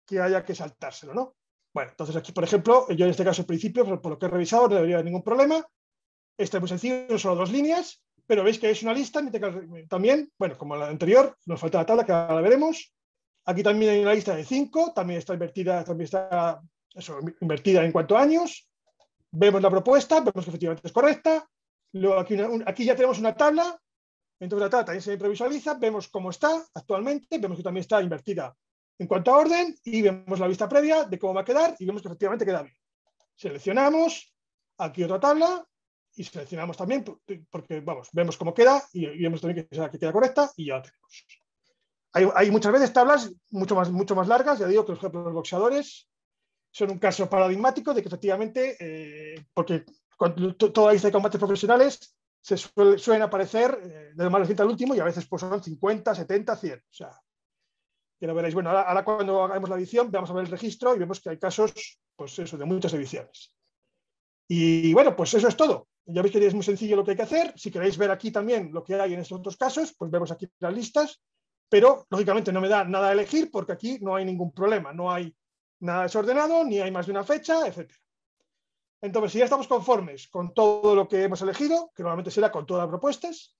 que haya que saltárselo, ¿no? Bueno, entonces aquí, por ejemplo, yo en este caso, al principio, pues, por lo que he revisado, no debería haber ningún problema. Este es muy sencillo, son solo dos líneas, pero veis que es una lista, este también, bueno, como la anterior, nos falta la tabla, que ahora la veremos. Aquí también hay una lista de cinco, también está invertida, también está invertida en cuanto años. Vemos la propuesta, vemos que efectivamente es correcta, aquí, aquí ya tenemos una tabla, entonces la tabla también se previsualiza, vemos cómo está actualmente, vemos que también está invertida en cuanto a orden y vemos la vista previa de cómo va a quedar y vemos que efectivamente queda bien. Seleccionamos aquí otra tabla y seleccionamos también porque vamos, vemos cómo queda y, vemos también que, queda correcta y ya la tenemos. Hay, muchas veces tablas mucho más, mucho más largas, ya digo que por ejemplo los boxeadores son un caso paradigmático de que efectivamente, eh, porque cuando, toda de combates profesionales se suelen aparecer eh, de del más reciente al último y a veces pues, son 50, 70, 100. O sea, que lo veréis. Bueno, ahora, cuando hagamos la edición, vamos a ver el registro y vemos que hay casos, pues eso, de muchas ediciones. Y bueno, pues eso es todo. Ya veis que es muy sencillo lo que hay que hacer. Si queréis ver aquí también lo que hay en estos otros casos, pues vemos aquí las listas. Pero, lógicamente, no me da nada a elegir porque aquí no hay ningún problema. No hay nada desordenado, ni hay más de una fecha, etc entonces, si ya estamos conformes con todo lo que hemos elegido, que normalmente será con todas las propuestas,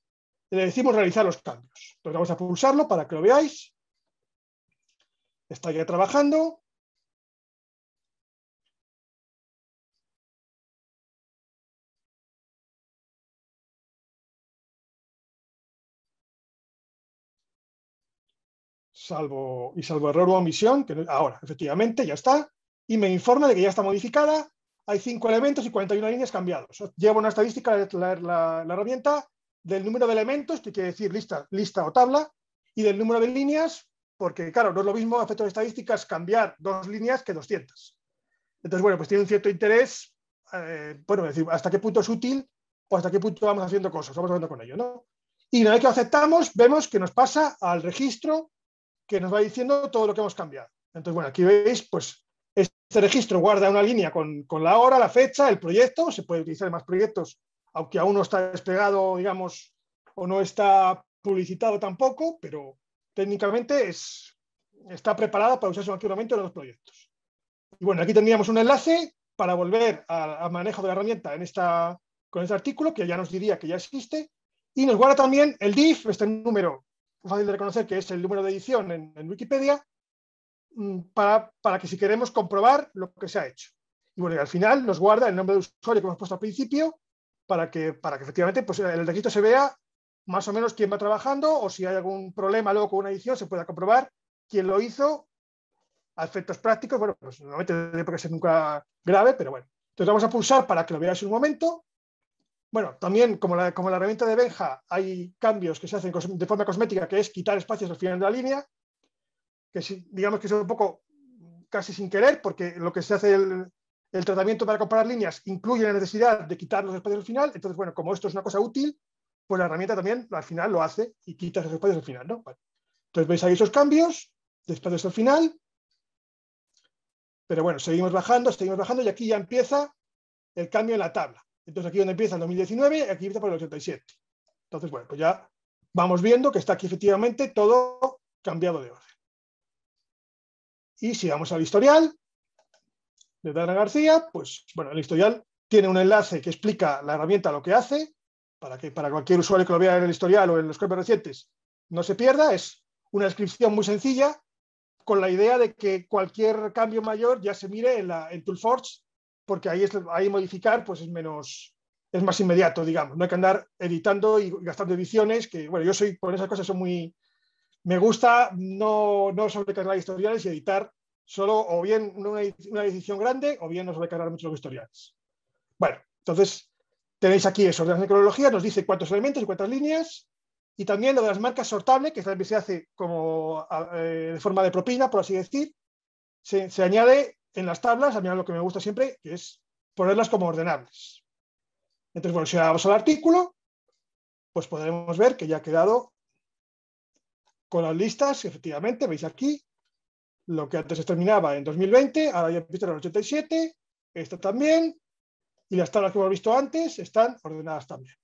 le decimos realizar los cambios. Entonces vamos a pulsarlo para que lo veáis. Está ya trabajando. Salvo y salvo error o omisión, que ahora, efectivamente, ya está. Y me informa de que ya está modificada hay cinco elementos y 41 líneas cambiados. Llevo una estadística, la, la, herramienta, del número de elementos, que quiere decir lista, lista o tabla, y del número de líneas, porque claro, no es lo mismo a efectos estadísticas cambiar dos líneas que 200. Entonces, bueno, pues tiene un cierto interés, eh, bueno, decir, hasta qué punto es útil o hasta qué punto vamos haciendo cosas, vamos hablando con ello, ¿no? Y una vez que lo aceptamos, vemos que nos pasa al registro que nos va diciendo todo lo que hemos cambiado. Entonces, bueno, aquí veis, pues este registro guarda una línea con, la hora, la fecha, el proyecto, se puede utilizar en más proyectos, aunque aún no está desplegado, digamos, o no está publicitado tampoco, pero técnicamente está preparado para usarse momento en los proyectos. Y bueno, aquí tendríamos un enlace para volver al manejo de la herramienta en esta, con este artículo, que ya nos diría que ya existe, y nos guarda también el DIF, este número fácil de reconocer que es el número de edición en Wikipedia, Mm, para, que si queremos comprobar lo que se ha hecho. Y bueno, al final nos guarda el nombre de usuario que hemos puesto al principio para que, para que efectivamente pues, en el registro se vea más o menos quién va trabajando o si hay algún problema luego con una edición se pueda comprobar quién lo hizo a efectos prácticos. Bueno, pues normalmente no tiene por qué ser nunca grave, pero bueno. Entonces vamos a pulsar para que lo veáis un momento. Bueno, también como la, como la herramienta de Benja hay cambios que se hacen de forma cosmética, que es quitar espacios al final de la línea que si, digamos que es un poco casi sin querer, porque lo que se hace el, tratamiento para comparar líneas incluye la necesidad de quitar los espacios al final. Entonces, bueno, como esto es una cosa útil, pues la herramienta también al final lo hace y quita esos espacios al final. ¿no? Entonces veis ahí esos cambios de espacios al final. Pero bueno, seguimos bajando, seguimos bajando y aquí ya empieza el cambio en la tabla. Entonces aquí donde empieza el 2019 y aquí empieza por el 87. Entonces, bueno, pues ya vamos viendo que está aquí efectivamente todo cambiado de orden. Y si vamos al historial de Dana García, pues bueno, el historial tiene un enlace que explica la herramienta lo que hace, para que para cualquier usuario que lo vea en el historial o en los cuerpos recientes no se pierda. Es una descripción muy sencilla con la idea de que cualquier cambio mayor ya se mire en, la, en Toolforge, porque ahí, es, modificar pues es menos, es más inmediato, digamos. No hay que andar editando y gastando ediciones, que bueno, yo soy, por esas cosas son muy, me gusta no, sobrecargar historiales y editar solo o bien una, una edición grande o bien no sobrecargar muchos historiales. Bueno, entonces tenéis aquí eso de la nos dice cuántos elementos y cuántas líneas, y también lo de las marcas sortables, que también se hace como eh, de forma de propina, por así decir, se, añade en las tablas, a mí lo que me gusta siempre, que es ponerlas como ordenables. Entonces, bueno, si vamos al artículo, pues podremos ver que ya ha quedado con las listas, efectivamente, veis aquí, lo que antes se terminaba en 2020, ahora ya empieza en el 87, esta también, y las tablas que hemos visto antes están ordenadas también.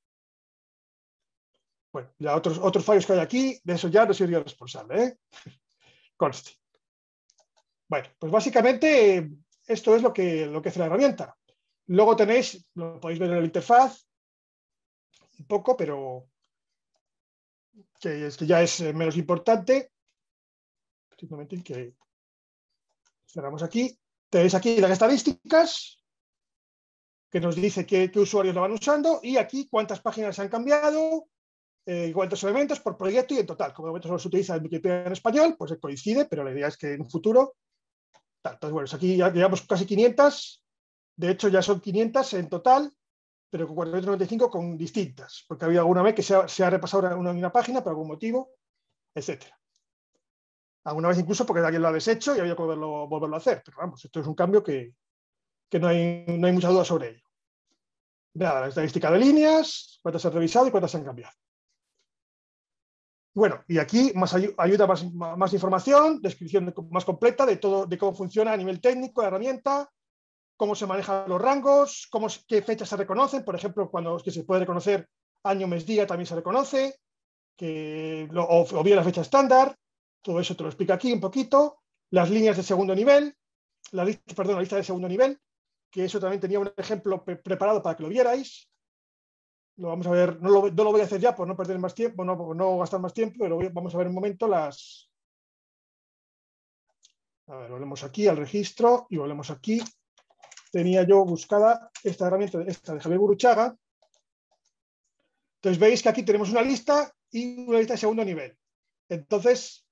Bueno, ya otros, otros fallos que hay aquí, de eso ya no sería responsable, ¿eh? <laughs> Conste. Bueno, pues básicamente esto es lo que, lo que hace la herramienta. Luego tenéis, lo podéis ver en la interfaz, un poco, pero que ya es eh, menos importante. Simplemente que cerramos aquí. Tenéis aquí las estadísticas que nos dice qué, usuarios lo van usando y aquí cuántas páginas se han cambiado, eh, cuántos elementos por proyecto y en total. Como de momento solo se utiliza el Wikipedia en español, pues coincide, pero la idea es que en un futuro entonces Bueno, pues aquí ya llevamos casi 500, de hecho ya son 500 en total pero con 495 con distintas, porque había alguna vez que se ha, repasado una, página por algún motivo, etc. Alguna vez incluso porque alguien lo ha deshecho y había que volverlo, volverlo a hacer, pero vamos, esto es un cambio que, no, hay, no hay mucha duda sobre ello. Nada, la estadística de líneas, cuántas se han revisado y cuántas se han cambiado. Bueno, y aquí más ayuda, más, más información, descripción más completa de todo, de cómo funciona a nivel técnico la herramienta, cómo se manejan los rangos, qué fechas se reconocen, por ejemplo, cuando que se puede reconocer año, mes, día también se reconoce, o, bien la fecha estándar, todo eso te lo explica aquí un poquito, las líneas de segundo nivel, la lista, perdón, la lista de segundo nivel, que eso también tenía un ejemplo preparado para que lo vierais. Lo vamos a ver, no lo, voy a hacer ya por no perder más tiempo, no, gastar más tiempo, pero vamos a ver un momento las... A ver, volvemos aquí al registro y volvemos aquí tenía yo buscada esta herramienta, esta de Javier Buruchaga. Entonces veis que aquí tenemos una lista y una lista de segundo nivel. Entonces,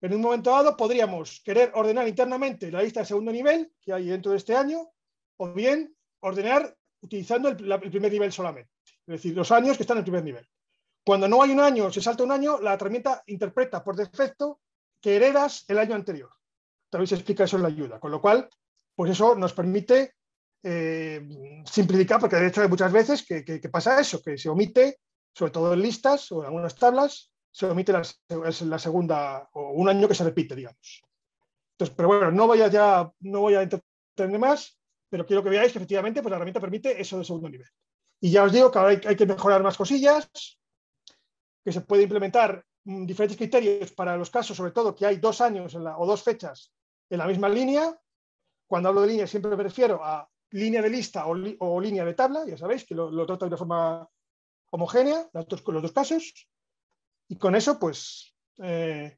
en un momento dado podríamos querer ordenar internamente la lista de segundo nivel que hay dentro de este año, o bien ordenar utilizando el, primer nivel solamente, es decir, los años que están en el primer nivel. Cuando no hay un año, se salta un año, la herramienta interpreta por defecto que heredas el año anterior. vez se explica eso en la ayuda, con lo cual pues eso nos permite eh, simplificar, porque de hecho hay muchas veces que, pasa eso, que se omite, sobre todo en listas o en algunas tablas, se omite la, segunda o un año que se repite, digamos. Entonces, pero bueno, no voy a, ya, no voy a entender más, pero quiero que veáis que efectivamente pues la herramienta permite eso de segundo nivel. Y ya os digo que hay, que mejorar más cosillas, que se puede implementar mm, diferentes criterios para los casos, sobre todo que hay dos años o dos fechas en la misma línea, cuando hablo de línea siempre me refiero a línea de lista o, línea de tabla, ya sabéis que lo, lo trata de una forma homogénea, los dos, los dos casos, y con eso pues eh,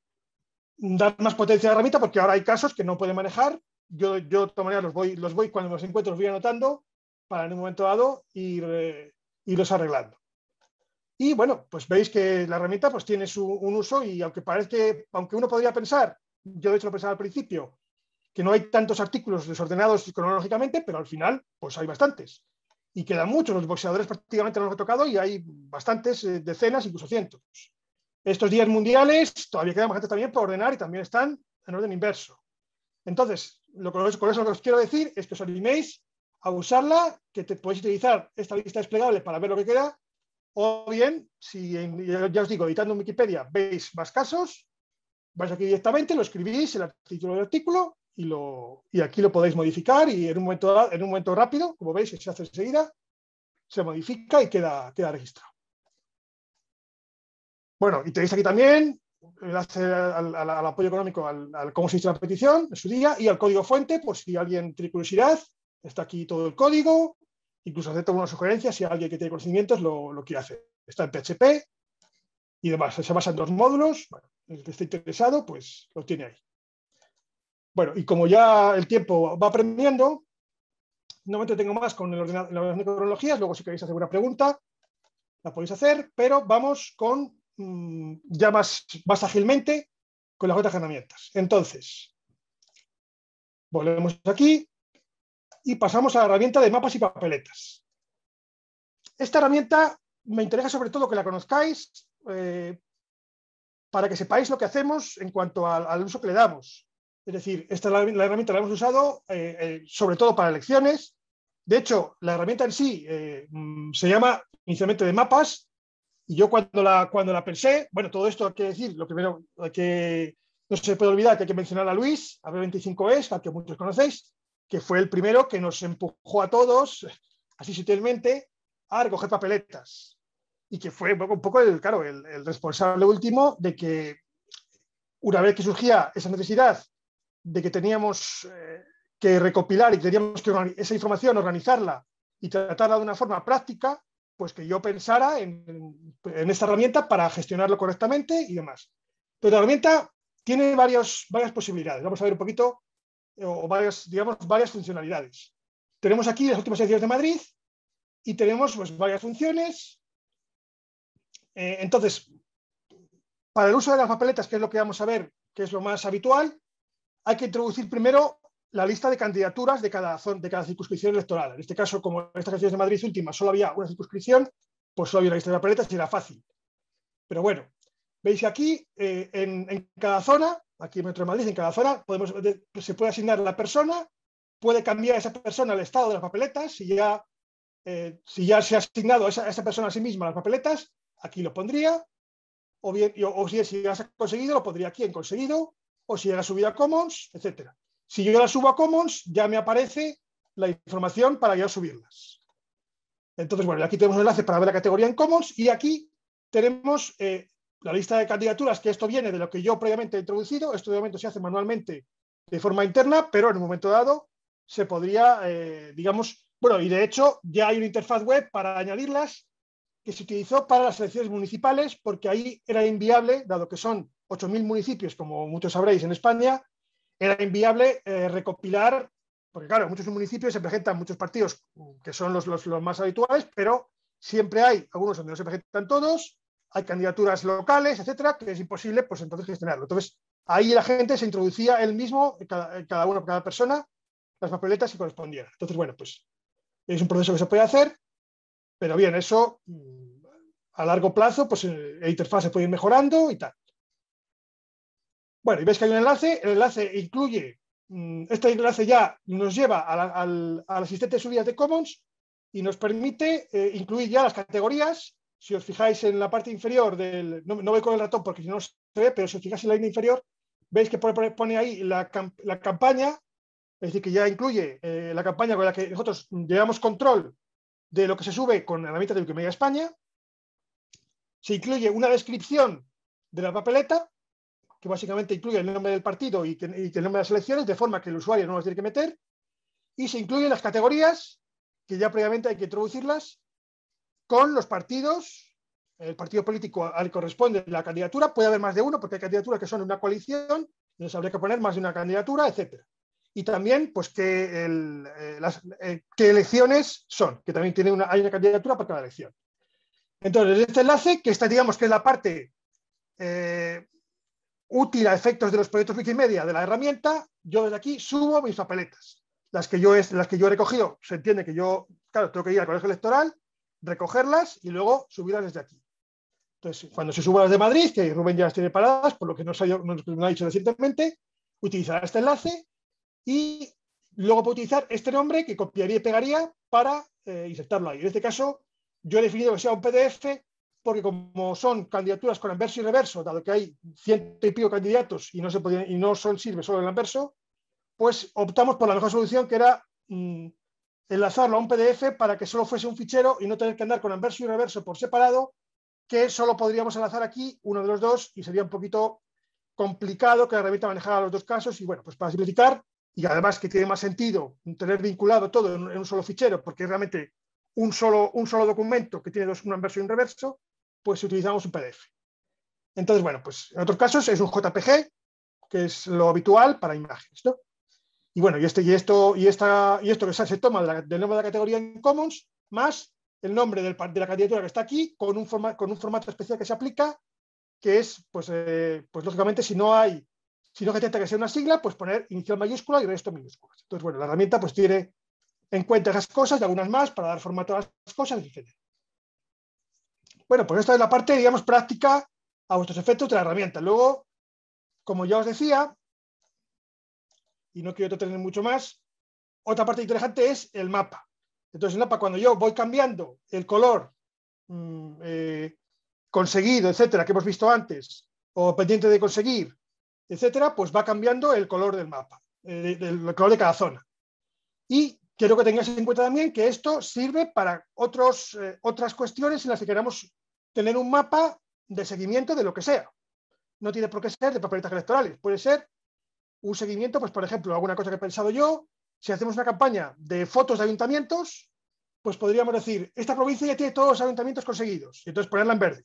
dar más potencia a la herramienta porque ahora hay casos que no puede manejar. Yo, yo de todas manera los voy, los voy cuando los encuentro, los voy anotando para en un momento dado ir, eh, irlos arreglando. Y bueno, pues veis que la herramienta pues tiene su, un uso y aunque parece, aunque uno podría pensar, yo de hecho lo pensaba al principio, que no hay tantos artículos desordenados cronológicamente, pero al final pues hay bastantes. Y quedan muchos, los boxeadores prácticamente los han tocado y hay bastantes, eh, decenas, incluso cientos. Estos días mundiales todavía quedan bastante también por ordenar y también están en orden inverso. Entonces, lo, con eso que os quiero decir es que os animéis a usarla, que te podéis utilizar esta lista desplegable para ver lo que queda, o bien, si ya os digo, editando Wikipedia veis más casos, vais aquí directamente, lo escribís, el título del artículo y, aquí lo podéis modificar y en un momento, en un momento rápido, como veis, se hace enseguida, se modifica y queda, queda registrado. Bueno, y tenéis aquí también el al, apoyo económico, al, cómo se hizo la petición en su día y al código fuente, por si alguien tiene curiosidad, está aquí todo el código, incluso acepto algunas sugerencias si alguien que tiene conocimientos lo, lo quiere hacer. Está en PHP y demás, se basa en dos módulos, el que esté interesado, pues lo tiene ahí. Bueno, y como ya el tiempo va aprendiendo, no me entretengo más con el ordenador, luego si queréis hacer una pregunta, la podéis hacer, pero vamos con mm, ya más, más ágilmente con las otras herramientas. Entonces, volvemos aquí y pasamos a la herramienta de mapas y papeletas. Esta herramienta me interesa sobre todo que la conozcáis eh, para que sepáis lo que hacemos en cuanto al uso que le damos. Es decir, esta la, herramienta la hemos usado eh, eh, sobre todo para elecciones. De hecho, la herramienta en sí eh, mm, se llama inicialmente de mapas. Y yo cuando la, cuando la pensé, bueno, todo esto hay que decir, lo primero que no se puede olvidar que hay que mencionar a Luis, a B25es, al que muchos conocéis, que fue el primero que nos empujó a todos, <laughs> así sutilmente, a recoger papeletas. Y que fue un poco el, claro, el, el responsable último de que una vez que surgía esa necesidad de que teníamos eh, que recopilar y teníamos que esa información, organizarla y tratarla de una forma práctica, pues que yo pensara en, esta herramienta para gestionarlo correctamente y demás. Pero la herramienta tiene varias posibilidades. Vamos a ver un poquito, eh, o varias, digamos, varias funcionalidades. Tenemos aquí las últimas ediciones de Madrid y tenemos pues, varias funciones. Eh, entonces, para el uso de las papeletas, que es lo que vamos a ver, que es lo más habitual, hay que introducir primero la lista de candidaturas de cada, de cada circunscripción electoral. En este caso, como en estas elecciones de Madrid última solo había una circunscripción, pues solo había una lista de papeletas y era fácil. Pero bueno, veis aquí, eh, en, cada zona, aquí en Metro de Madrid, en cada zona, podemos, se puede asignar la persona, puede cambiar esa persona el estado de las papeletas, si ya, eh, si ya se ha asignado a esa, persona a sí misma las papeletas, aquí lo pondría, o bien, o, si, si ya se ha conseguido, lo pondría aquí en conseguido, o si llega subida a Commons, etc. Si yo la subo a Commons, ya me aparece la información para ya subirlas. Entonces, bueno, aquí tenemos un enlace para ver la categoría en Commons y aquí tenemos eh, la lista de candidaturas, que esto viene de lo que yo previamente he introducido. Esto de momento se hace manualmente de forma interna, pero en un momento dado se podría, eh, digamos, bueno, y de hecho ya hay una interfaz web para añadirlas que se utilizó para las elecciones municipales porque ahí era inviable, dado que son 8.000 municipios, como muchos sabréis, en España, era inviable eh, recopilar, porque claro, muchos municipios se presentan muchos partidos mm, que son los, los, más habituales, pero siempre hay algunos donde no se presentan todos, hay candidaturas locales, etcétera, que es imposible, pues entonces gestionarlo. Entonces, ahí la gente se introducía él mismo, cada, cada uno, cada persona, las papeletas que correspondieran. Entonces, bueno, pues es un proceso que se puede hacer, pero bien, eso mm, a largo plazo, pues eh, la interfaz se puede ir mejorando y tal. Bueno, y veis que hay un enlace, el enlace incluye, mm, este enlace ya nos lleva al, asistente de subidas de Commons y nos permite eh, incluir ya las categorías. Si os fijáis en la parte inferior del, no, voy con el ratón porque si no se ve, pero si os fijáis en la línea inferior, veis que pone, ahí la, campaña, es decir, que ya incluye eh, la campaña con la que nosotros llevamos control de lo que se sube con la mitad de Wikimedia España. Se incluye una descripción de la papeleta, que básicamente incluye el nombre del partido y, el nombre de las elecciones, de forma que el usuario no a tiene que meter, y se incluyen las categorías, que ya previamente hay que introducirlas, con los partidos, el partido político al que corresponde la candidatura, puede haber más de uno, porque hay candidaturas que son una coalición, entonces habría que poner más de una candidatura, etc. Y también, pues, eh, eh, qué, las, elecciones son, que también tiene una, hay una candidatura para cada elección. Entonces, este enlace, que está, digamos, que es la parte eh, útil a efectos de los proyectos Wikimedia de la herramienta, yo desde aquí subo mis papeletas. Las que yo, es, las que yo he recogido, se entiende que yo, claro, tengo que ir al colegio electoral, recogerlas y luego subirlas desde aquí. Entonces, cuando se suban las de Madrid, que Rubén ya las tiene paradas, por lo que no ha, ha dicho recientemente, utilizará este enlace y luego puedo utilizar este nombre que copiaría y pegaría para eh, insertarlo ahí. En este caso, yo he definido que sea un PDF porque como son candidaturas con anverso y reverso, dado que hay ciento y pico candidatos y no, se y no son, sirve solo el anverso, pues optamos por la mejor solución que era mm, enlazarlo a un PDF para que solo fuese un fichero y no tener que andar con anverso y reverso por separado, que solo podríamos enlazar aquí uno de los dos y sería un poquito complicado que la herramienta manejara los dos casos y bueno, pues para simplificar y además que tiene más sentido tener vinculado todo en un, solo fichero porque realmente un solo, un solo documento que tiene dos, un anverso y un reverso, pues utilizamos un PDF. Entonces, bueno, pues en otros casos es un JPG, que es lo habitual para imágenes, ¿no? Y bueno, y, este, y, esto, y, esta, y esto que se toma del nombre de la categoría en Commons, más el nombre de la candidatura que está aquí, con un, con un formato especial que se aplica, que es, pues, eh, pues lógicamente, si no hay, si no que tenga que sea una sigla, pues poner inicial mayúscula y resto minúsculas. Entonces, bueno, la herramienta pues tiene en cuenta esas cosas y algunas más para dar formato a las cosas, etc. Bueno, pues esta es la parte, digamos, práctica a vuestros efectos de la herramienta. Luego, como ya os decía, y no quiero detener mucho más, otra parte interesante es el mapa. Entonces, el mapa, cuando yo voy cambiando el color mm, eh, conseguido, etcétera, que hemos visto antes, o pendiente de conseguir, etcétera, pues va cambiando el color del mapa, eh, el color de cada zona. Y quiero que tengáis en cuenta también que esto sirve para otros, eh, otras cuestiones en las que queramos tener un mapa de seguimiento de lo que sea. No tiene por qué ser de papeletas electorales, puede ser un seguimiento, pues por ejemplo, alguna cosa que he pensado yo, si hacemos una campaña de fotos de ayuntamientos, pues podríamos decir, esta provincia ya tiene todos los ayuntamientos conseguidos, y entonces ponerla en verde.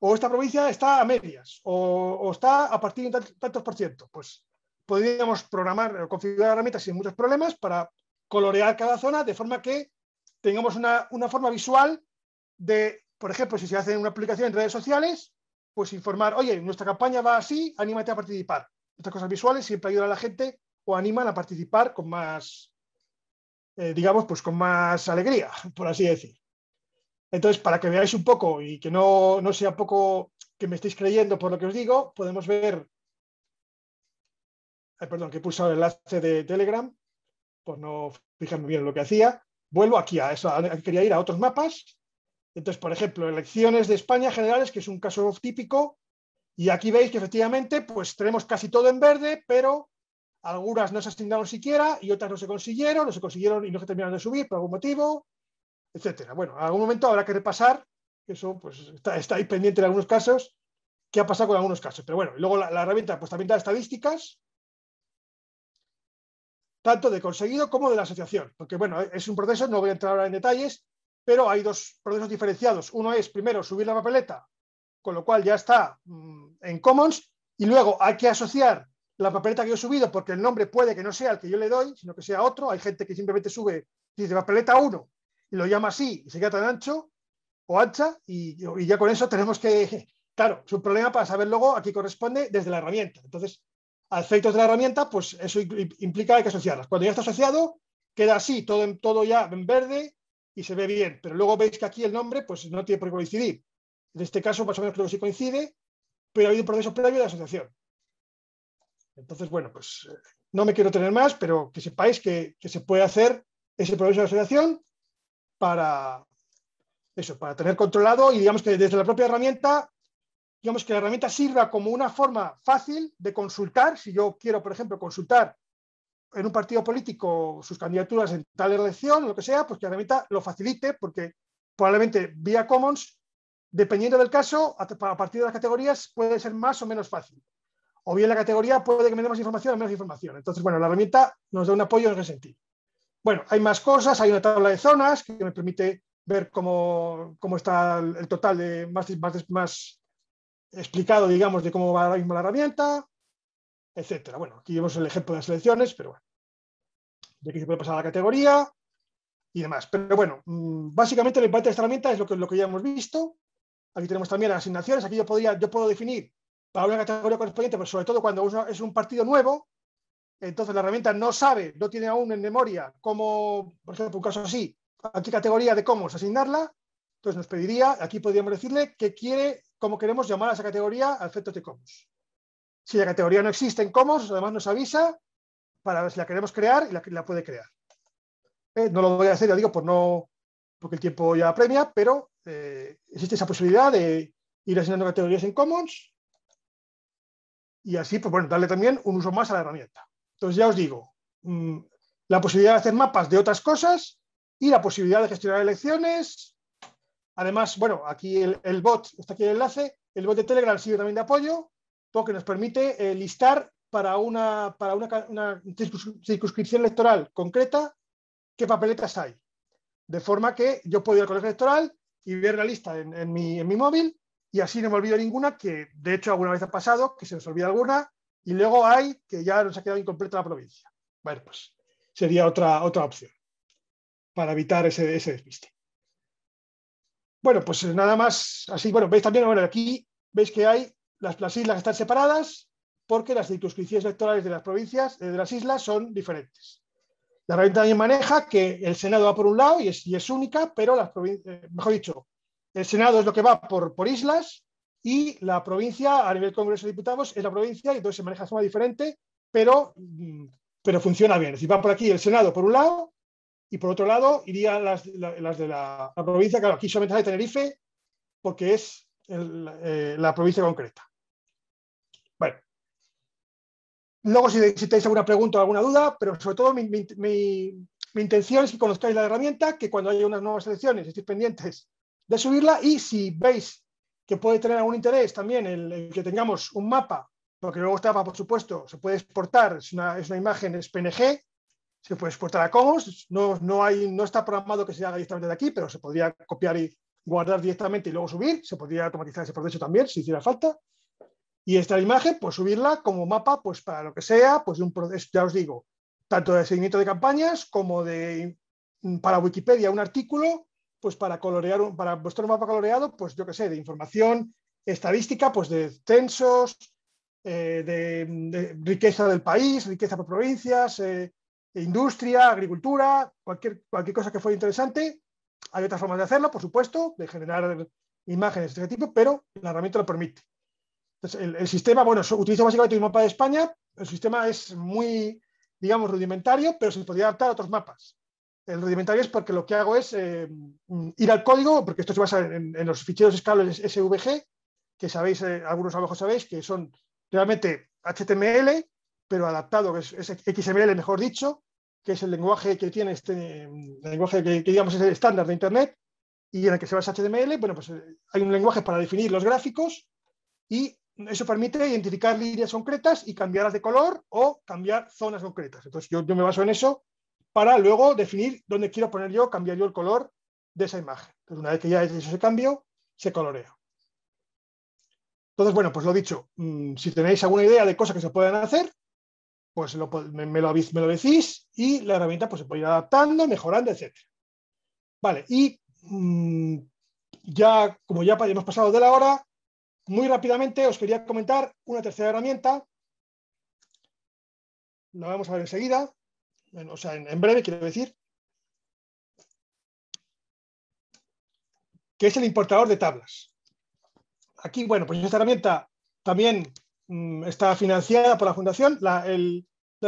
O esta provincia está a medias, o, está a partir de tantos por ciento. Pues podríamos programar o configurar herramientas sin muchos problemas para colorear cada zona de forma que tengamos una, una forma visual de por ejemplo, si se hace una aplicación en redes sociales, pues informar, oye, nuestra campaña va así, anímate a participar. Estas cosas visuales siempre ayudan a la gente o animan a participar con más, eh, digamos, pues con más alegría, por así decir. Entonces, para que veáis un poco y que no, no sea poco que me estéis creyendo por lo que os digo, podemos ver, perdón, que he pulsado el enlace de Telegram, Pues no fijarme bien lo que hacía. Vuelvo aquí a eso, quería ir a otros mapas entonces, por ejemplo, elecciones de España generales, que es un caso típico, y aquí veis que efectivamente pues tenemos casi todo en verde, pero algunas no se asignaron siquiera y otras no se consiguieron, no se consiguieron y no se terminaron de subir por algún motivo, etcétera. Bueno, en algún momento habrá que repasar, eso pues está, ahí pendiente en algunos casos, qué ha pasado con algunos casos. Pero bueno, y luego la, la, herramienta pues también da estadísticas, tanto de conseguido como de la asociación, porque bueno, es un proceso, no voy a entrar ahora en detalles, pero hay dos procesos diferenciados. Uno es, primero, subir la papeleta, con lo cual ya está mm, en Commons, y luego hay que asociar la papeleta que yo he subido, porque el nombre puede que no sea el que yo le doy, sino que sea otro. Hay gente que simplemente sube, dice papeleta 1, y lo llama así, y se queda tan ancho o ancha, y, ya con eso tenemos que, <laughs> claro, es un problema para saber luego a qué corresponde desde la herramienta. Entonces, a efectos de la herramienta, pues eso implica que hay que asociarlas. Cuando ya está asociado, queda así, todo, todo ya en verde, y se ve bien, pero luego veis que aquí el nombre pues no tiene por qué coincidir. En este caso, más o menos creo que sí coincide, pero ha habido un proceso previo de asociación. Entonces, bueno, pues no me quiero tener más, pero que sepáis que, que se puede hacer ese proceso de asociación para eso, para tener controlado y digamos que desde la propia herramienta, digamos que la herramienta sirva como una forma fácil de consultar. Si yo quiero, por ejemplo, consultar en un partido político sus candidaturas en tal elección, lo que sea, pues que la herramienta lo facilite, porque probablemente vía Commons, dependiendo del caso, a partir de las categorías puede ser más o menos fácil. O bien la categoría puede que me dé más información o menos información. Entonces, bueno, la herramienta nos da un apoyo en ese sentido. Bueno, hay más cosas, hay una tabla de zonas que me permite ver cómo, está el total de más, más, más explicado, digamos, de cómo va ahora mismo la herramienta etcétera. Bueno, aquí vemos el ejemplo de las selecciones, pero bueno. De aquí se puede pasar a la categoría y demás. Pero bueno, mm, básicamente la empate de esta herramienta es lo que, lo que ya hemos visto. Aquí tenemos también las asignaciones. Aquí yo, podría, yo puedo definir para una categoría correspondiente, pero sobre todo cuando es un partido nuevo, entonces la herramienta no sabe, no tiene aún en memoria cómo, por ejemplo, un caso así, a qué categoría de cómo asignarla. Entonces nos pediría, aquí podríamos decirle que quiere, cómo queremos llamar a esa categoría a efectos de comos. Si la categoría no existe en Commons, además nos avisa para ver si la queremos crear y la, puede crear. Eh, no lo voy a hacer, ya digo, por no, porque el tiempo ya premia, pero eh, existe esa posibilidad de ir asignando categorías en Commons y así, pues bueno, darle también un uso más a la herramienta. Entonces ya os digo, mm, la posibilidad de hacer mapas de otras cosas y la posibilidad de gestionar elecciones. Además, bueno, aquí el, el bot, está aquí el enlace, el bot de Telegram sirve también de apoyo que nos permite eh, listar para, una, para una, circunscripción electoral concreta qué papeletas hay. De forma que yo puedo ir al colegio electoral y ver la lista en, mi, móvil y así no me olvido ninguna, que de hecho alguna vez ha pasado, que se nos olvida alguna y luego hay que ya nos ha quedado incompleta la provincia. Bueno, pues sería otra, otra opción para evitar ese, ese despiste. Bueno, pues nada más así. Bueno, veis también, aquí veis que hay las, islas están separadas porque las circunscripciones electorales de las provincias, eh, de las islas, son diferentes. La herramienta también maneja que el Senado va por un lado y es, única, pero las provincias, eh, mejor dicho, el Senado es lo que va por, por islas y la provincia, a nivel Congreso de Diputados, es la provincia y entonces se maneja de forma diferente, pero, mm, pero funciona bien. Es decir, va por aquí el Senado por un lado y por otro lado irían las, de la, provincia, claro, aquí solamente de Tenerife porque es eh, la provincia concreta. Luego, si, tenéis alguna pregunta o alguna duda, pero sobre todo mi, intención es que conozcáis la herramienta, que cuando haya unas nuevas elecciones estéis pendientes de subirla y si veis que puede tener algún interés también el, que tengamos un mapa, porque luego está, mapa, por supuesto, se puede exportar, es una, imagen, es PNG, se puede exportar a Commons, no, hay, no está programado que se haga directamente de aquí, pero se podría copiar y guardar directamente y luego subir, se podría automatizar ese proceso también si hiciera falta. Y esta imagen, pues subirla como mapa, pues para lo que sea, pues un proceso, ya os digo, tanto de seguimiento de campañas como de mm, para Wikipedia un artículo, pues para colorear, un, para vuestro mapa coloreado, pues yo qué sé, de información estadística, pues de censos, eh, de, riqueza del país, riqueza por provincias, eh, e industria, agricultura, cualquier, cualquier cosa que fuera interesante. Hay otras formas de hacerlo, por supuesto, de generar imágenes de este tipo, pero la herramienta lo permite el, sistema, bueno, utilizo básicamente un mapa de España. El sistema es muy, digamos, rudimentario, pero se podría adaptar a otros mapas. El rudimentario es porque lo que hago es eh, mm, ir al código, porque esto se basa en, los ficheros escalables SVG, que sabéis, eh, algunos a sabéis, que son realmente HTML, pero adaptado, es, XML, mejor dicho, que es el lenguaje que tiene este mm, lenguaje que, digamos es el estándar de Internet y en el que se basa HTML. Bueno, pues eh, hay un lenguaje para definir los gráficos y eso permite identificar líneas concretas y cambiarlas de color o cambiar zonas concretas. Entonces yo, me baso en eso para luego definir dónde quiero poner yo, cambiar yo el color de esa imagen. una vez que ya he hecho ese cambio, se colorea. Entonces, bueno, pues lo dicho, mm, si tenéis alguna idea de cosas que se pueden hacer, pues me, lo, me, lo, decís y la herramienta pues, se puede ir adaptando, mejorando, etc. Vale, y mm, ya, como ya hemos pasado de la hora, muy rápidamente os quería comentar una tercera herramienta. La vamos a ver enseguida, o sea, en, breve quiero decir, que es el importador de tablas. Aquí, bueno, pues esta herramienta también mm, está financiada por la Fundación. La, de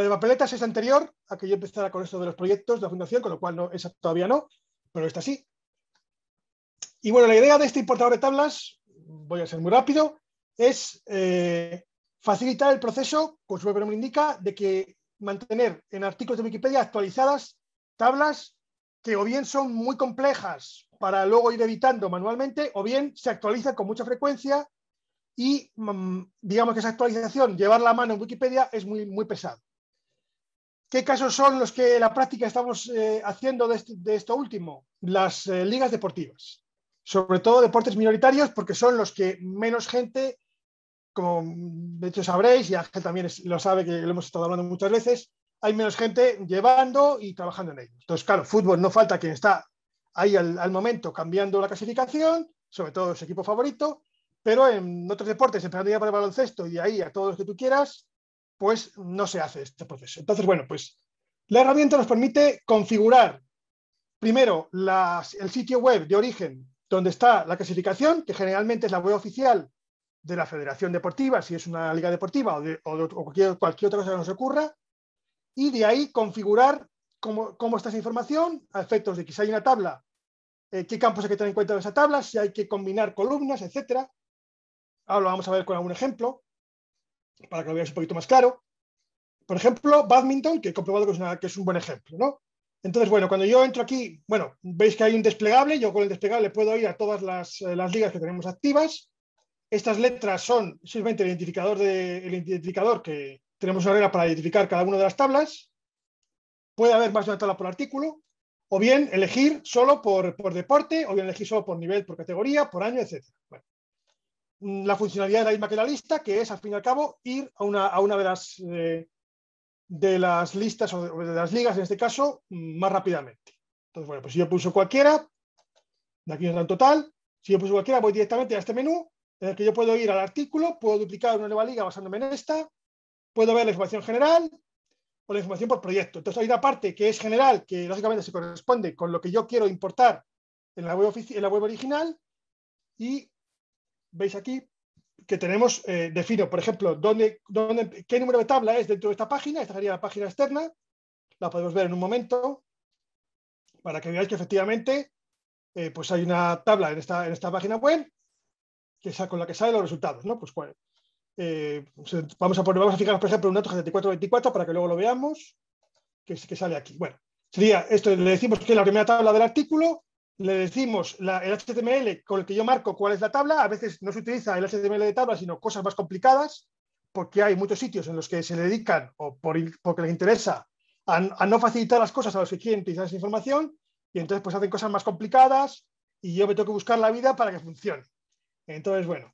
papeletas es anterior a que yo empezara con esto de los proyectos de la Fundación, con lo cual no, esa todavía no, pero esta sí. Y bueno, la idea de este importador de tablas voy a ser muy rápido, es eh, facilitar el proceso, como su nombre indica, de que mantener en artículos de Wikipedia actualizadas tablas que o bien son muy complejas para luego ir editando manualmente, o bien se actualizan con mucha frecuencia y mm, digamos que esa actualización, llevar la mano en Wikipedia es muy, muy pesado. ¿Qué casos son los que en la práctica estamos eh, haciendo de, esto último? Las eh, ligas deportivas sobre todo deportes minoritarios, porque son los que menos gente, como de hecho sabréis, y Ángel también lo sabe, que lo hemos estado hablando muchas veces, hay menos gente llevando y trabajando en ellos. Entonces, claro, fútbol no falta quien está ahí al, momento cambiando la clasificación, sobre todo su equipo favorito, pero en otros deportes, empezando ya por el baloncesto y ahí a todos los que tú quieras, pues no se hace este proceso. Entonces, bueno, pues la herramienta nos permite configurar primero el sitio web de origen donde está la clasificación, que generalmente es la web oficial de la Federación Deportiva, si es una liga deportiva o, cualquier, otra cosa que nos ocurra, y de ahí configurar cómo, cómo está esa información a efectos de que si hay una tabla, eh, qué campos hay que tener en cuenta en esa tabla, si hay que combinar columnas, etc. Ahora lo vamos a ver con algún ejemplo, para que lo veáis un poquito más claro. Por ejemplo, badminton, que he comprobado que que es un buen ejemplo. ¿no? Entonces, bueno, cuando yo entro aquí, bueno, veis que hay un desplegable, yo con el desplegable puedo ir a todas las, eh, ligas que tenemos activas. Estas letras son simplemente el identificador, identificador que tenemos una regla para identificar cada una de las tablas. Puede haber más de una tabla por artículo, o bien elegir solo por, por, deporte, o bien elegir solo por nivel, por categoría, por año, etc. Mm, la funcionalidad es la misma que la lista, que es, al fin y al cabo, ir a una, a una de las eh, de las listas o de las ligas, en este caso, mm, más rápidamente. Entonces, bueno, pues si yo pulso cualquiera, de aquí está en total, si yo pulso cualquiera, voy directamente a este menú, en el que yo puedo ir al artículo, puedo duplicar una nueva liga basándome en esta, puedo ver la información general o la información por proyecto. Entonces, hay una parte que es general, que lógicamente se corresponde con lo que yo quiero importar en la web, en la web original, y veis aquí que tenemos, eh, defino, por ejemplo, dónde, dónde, qué número de tabla es dentro de esta página. Esta sería la página externa. La podemos ver en un momento para que veáis que efectivamente eh, pues hay una tabla en esta, en esta página web que con la que salen los resultados. Pues, eh, pues vamos, a poner, a fijarnos, por ejemplo, un dato para que luego lo veamos, que, que sale aquí. Bueno, sería esto, le decimos que es la primera tabla del artículo le decimos el HTML con el que yo marco cuál es la tabla. A veces no se utiliza el HTML de tabla, sino cosas más complicadas, porque hay muchos sitios en los que se dedican o por, porque les interesa a, no facilitar las cosas a los que quieren utilizar esa información y entonces pues hacen cosas más complicadas y yo me tengo que buscar la vida para que funcione. Entonces, bueno,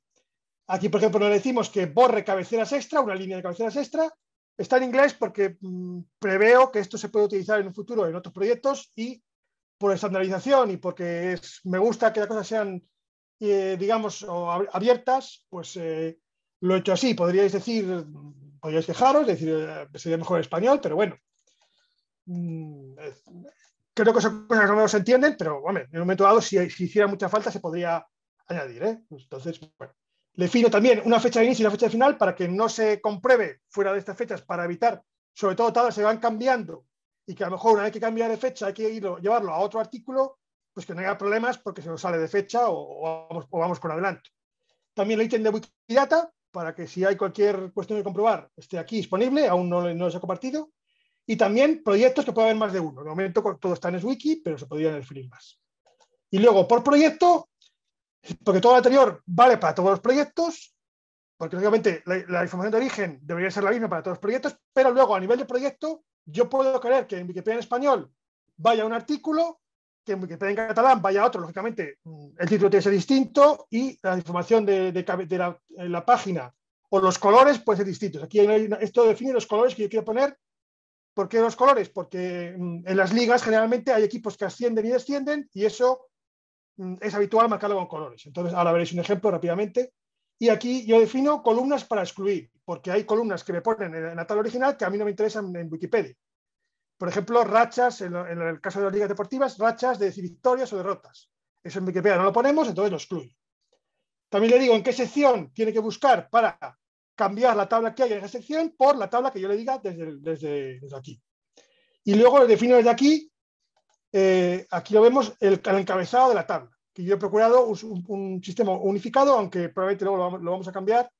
aquí por ejemplo le decimos que borre cabeceras extra, una línea de cabeceras extra. Está en inglés porque mm, preveo que esto se puede utilizar en un futuro en otros proyectos y por estandarización y porque es, me gusta que las cosas sean, eh, digamos, abiertas, pues eh, lo he hecho así. Podríais decir, podríais quejaros, decir, eh, sería mejor español, pero bueno. Mm, creo que son cosas que no se entienden, pero en un momento dado, si, hiciera mucha falta, se podría añadir. Entonces, bueno, defino también una fecha de inicio y una fecha de final para que no se compruebe fuera de estas fechas para evitar, sobre todo, todas se van cambiando y que a lo mejor una vez que cambia de fecha hay que llevarlo a otro artículo, pues que no haya problemas porque se nos sale de fecha o, vamos, vamos, con adelanto. También el ítem de Wikidata, para que si hay cualquier cuestión de comprobar esté aquí disponible, aún no, se ha compartido. Y también proyectos que puede haber más de uno. De momento todo está en wiki pero se podrían definir más. Y luego, por proyecto, porque todo lo anterior vale para todos los proyectos, porque lógicamente la, información de origen debería ser la misma para todos los proyectos, pero luego a nivel de proyecto yo puedo creer que en Wikipedia en español vaya un artículo, que en Wikipedia en catalán vaya otro, lógicamente mm, el título tiene que ser distinto y la información de, eh, la, página o los colores pueden ser distintos. Aquí esto define los colores que yo quiero poner. ¿Por qué los colores? Porque mm, en las ligas generalmente hay equipos que ascienden y descienden y eso mm, es habitual marcarlo con colores. Entonces, ahora veréis un ejemplo rápidamente. Y aquí yo defino columnas para excluir, porque hay columnas que me ponen en la tabla original que a mí no me interesan en Wikipedia. Por ejemplo, rachas, en, el caso de las ligas deportivas, rachas de victorias o derrotas. Eso en Wikipedia no lo ponemos, entonces lo excluyo. También le digo en qué sección tiene que buscar para cambiar la tabla que hay en esa sección por la tabla que yo le diga desde, aquí. Y luego le defino desde aquí, eh, aquí lo vemos, el encabezado de la tabla que yo he procurado un, sistema unificado, aunque probablemente luego lo vamos, a cambiar,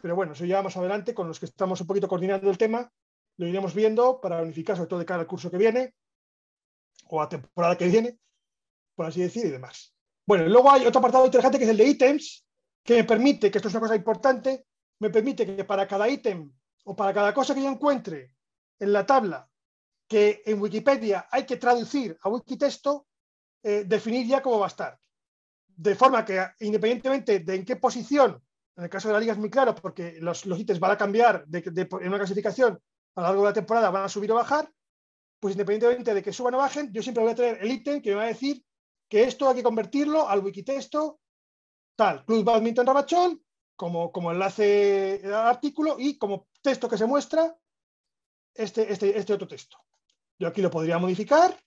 pero bueno, eso ya más adelante, con los que estamos un poquito coordinando el tema, lo iremos viendo para unificar, sobre todo de cada curso que viene, o a temporada que viene, por así decir, y demás. Bueno, luego hay otro apartado interesante que es el de ítems, que me permite, que esto es una cosa importante, me permite que para cada ítem o para cada cosa que yo encuentre en la tabla que en Wikipedia hay que traducir a Wikitexto, eh, definir ya cómo va a estar de forma que independientemente de en qué posición, en el caso de la liga es muy claro, porque los, los ítems van a cambiar de, en una clasificación a lo largo de la temporada, van a subir o bajar, pues independientemente de que suban o bajen, yo siempre voy a tener el ítem que me va a decir que esto hay que convertirlo al wikitexto tal, Club Badminton rabachón, como, como enlace al artículo y como texto que se muestra este, este, este otro texto. Yo aquí lo podría modificar,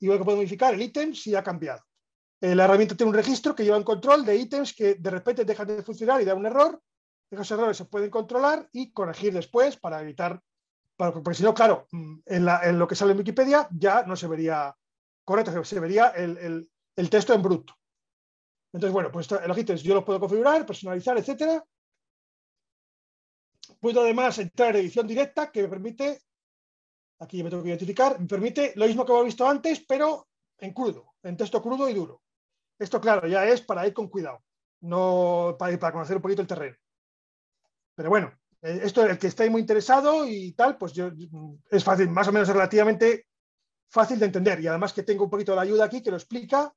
igual que puedo modificar el ítem si ha cambiado. Eh, la herramienta tiene un registro que lleva un control de ítems que de repente dejan de funcionar y da un error. Esos errores se pueden controlar y corregir después para evitar, porque si no, claro, mm, en, lo que sale en Wikipedia ya no se vería correcto, se vería el, texto en bruto. Entonces, bueno, pues los ítems yo los puedo configurar, personalizar, etcétera. Puedo además entrar en edición directa que me permite, aquí me tengo que identificar, me permite lo mismo que hemos visto antes, pero en crudo, en texto crudo y duro. Esto, claro, ya es para ir con cuidado, no para, conocer un poquito el terreno. Pero bueno, eh, esto, el que estáis muy interesado y tal, pues yo, es fácil, más o menos relativamente fácil de entender. Y además que tengo un poquito de ayuda aquí que lo explica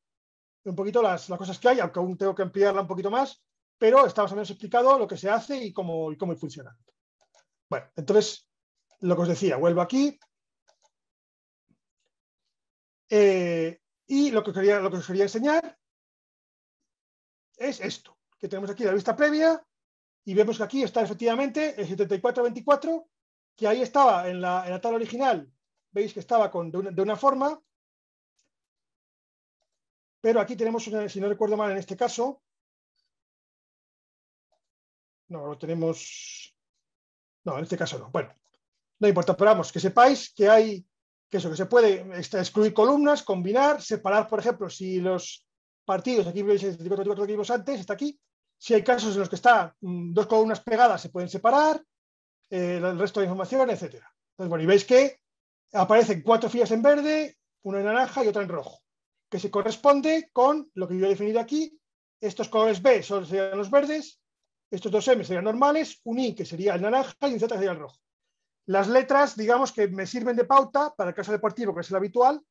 un poquito las, cosas que hay, aunque aún tengo que ampliarla un poquito más, pero está más o menos explicado lo que se hace y cómo, cómo funciona. Bueno, entonces, lo que os decía, vuelvo aquí. Eh, y lo que, quería, lo que os quería enseñar es esto, que tenemos aquí la vista previa y vemos que aquí está efectivamente el 7424, que ahí estaba en la, en la tabla original, veis que estaba con, de, una, forma, pero aquí tenemos, si no recuerdo mal en este caso, no, lo tenemos, no, en este caso no, bueno, no importa, pero vamos, que sepáis que hay, que eso, que se puede este, excluir columnas, combinar, separar, por ejemplo, si los, partidos, aquí veis 74 que antes, está aquí. Si hay casos en los que están mm, dos columnas pegadas, se pueden separar, eh, el resto de información, etc. Entonces, bueno, y veis que aparecen cuatro filas en verde, una en naranja y otra en rojo, que se corresponde con lo que yo he definido aquí. Estos colores B serían los verdes, estos dos M serían normales, un I que sería el naranja y un Z que sería el rojo. Las letras, digamos, que me sirven de pauta para el caso deportivo, que es el habitual,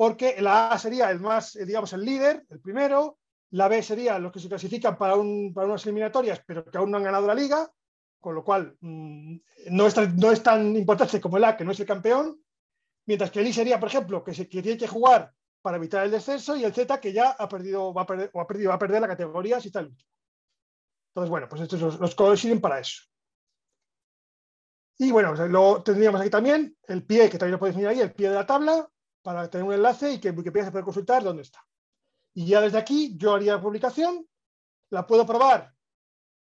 porque la A sería el más, eh, digamos, el líder, el primero, la B sería los que se clasifican para, un, para unas eliminatorias, pero que aún no han ganado la liga, con lo cual mm, no, es tan, no es tan importante como el A, que no es el campeón, mientras que el I sería, por ejemplo, que, se, tiene que jugar para evitar el descenso, y el Z, que ya ha perdido, va a perder, o ha perdido, va a perder la categoría si está el último. Entonces, bueno, pues estos los, los sirven para eso. Y bueno, lo tendríamos aquí también el pie, que también lo podéis mirar ahí, el pie de la tabla, para tener un enlace y que Wikipedia se puede consultar dónde está. Y ya desde aquí yo haría la publicación, la puedo probar,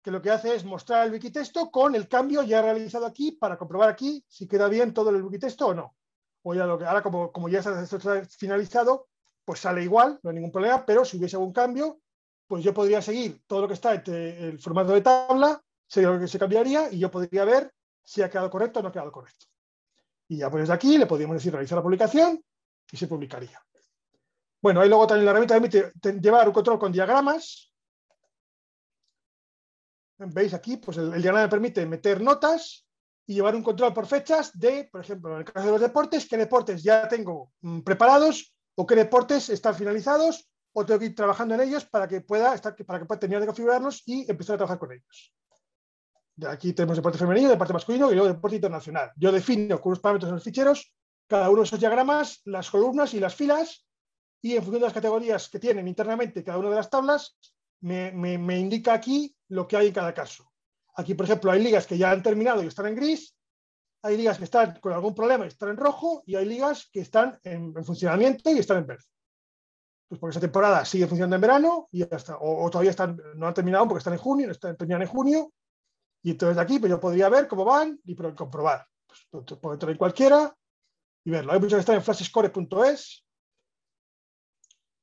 que lo que hace es mostrar el wikitexto con el cambio ya realizado aquí para comprobar aquí si queda bien todo el wikitexto o no. O ya lo que, ahora como, ya está, ha finalizado, pues sale igual, no hay ningún problema, pero si hubiese algún cambio, pues yo podría seguir todo lo que está en el formato de tabla, sería lo que se cambiaría y yo podría ver si ha quedado correcto o no ha quedado correcto. Y ya pues desde aquí le podríamos decir realizar la publicación y se publicaría. Bueno, ahí luego también la herramienta permite llevar un control con diagramas. Veis aquí, pues el, diagrama diagrama permite meter notas y llevar un control por fechas de, por ejemplo, en el caso de los deportes, qué deportes ya tengo mm, preparados o qué deportes están finalizados o tengo que ir trabajando en ellos para que pueda, estar, para que pueda terminar de configurarlos y empezar a trabajar con ellos. Aquí tenemos deporte femenino, deporte masculino y luego deporte internacional. Yo defino con los parámetros en los ficheros cada uno de esos diagramas, las columnas y las filas, y en función de las categorías que tienen internamente cada una de las tablas, me, indica aquí lo que hay en cada caso. Aquí, por ejemplo, hay ligas que ya han terminado y están en gris, hay ligas que están con algún problema y están en rojo, y hay ligas que están en, funcionamiento y están en verde. Pues porque esa temporada sigue funcionando en verano y hasta, o, todavía están, no han terminado porque están en junio, están, en junio, y entonces aquí pues yo podría ver cómo van y comprobar. Pues, pues puedo entrar cualquiera, y verlo. Hay muchos que están en flashscore.es.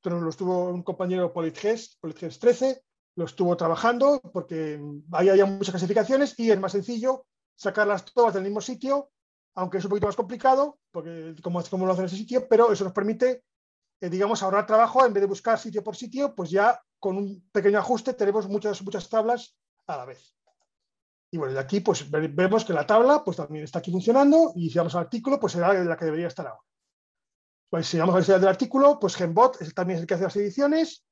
lo estuvo un compañero PolitGes, PolitGest 13, lo estuvo trabajando porque ahí había muchas clasificaciones y es más sencillo sacarlas todas del mismo sitio, aunque es un poquito más complicado, porque como, como lo hacen en ese sitio, pero eso nos permite, eh, digamos, ahorrar trabajo en vez de buscar sitio por sitio, pues ya con un pequeño ajuste tenemos muchas, muchas tablas a la vez. Y bueno, de aquí pues vemos que la tabla pues también está aquí funcionando y si vamos al artículo pues será la que debería estar ahora. Pues si vamos a la historia del artículo, pues Genbot también es el que hace las ediciones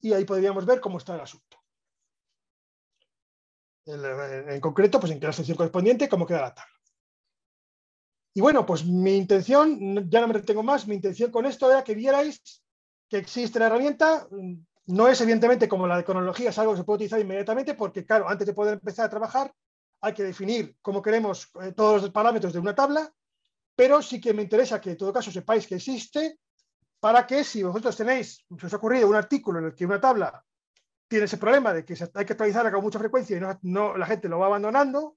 y ahí podríamos ver cómo está el asunto. En, concreto, pues en qué la sección correspondiente, cómo queda la tabla. Y bueno, pues mi intención, ya no me retengo más, mi intención con esto era que vierais que existe la herramienta. No es evidentemente como la de cronología, es algo que se puede utilizar inmediatamente porque, claro, antes de poder empezar a trabajar, hay que definir cómo queremos eh, todos los parámetros de una tabla, pero sí que me interesa que en todo caso sepáis que existe para que si vosotros tenéis, os ha ocurrido un artículo en el que una tabla tiene ese problema de que hay que actualizarla con mucha frecuencia y la gente lo va abandonando,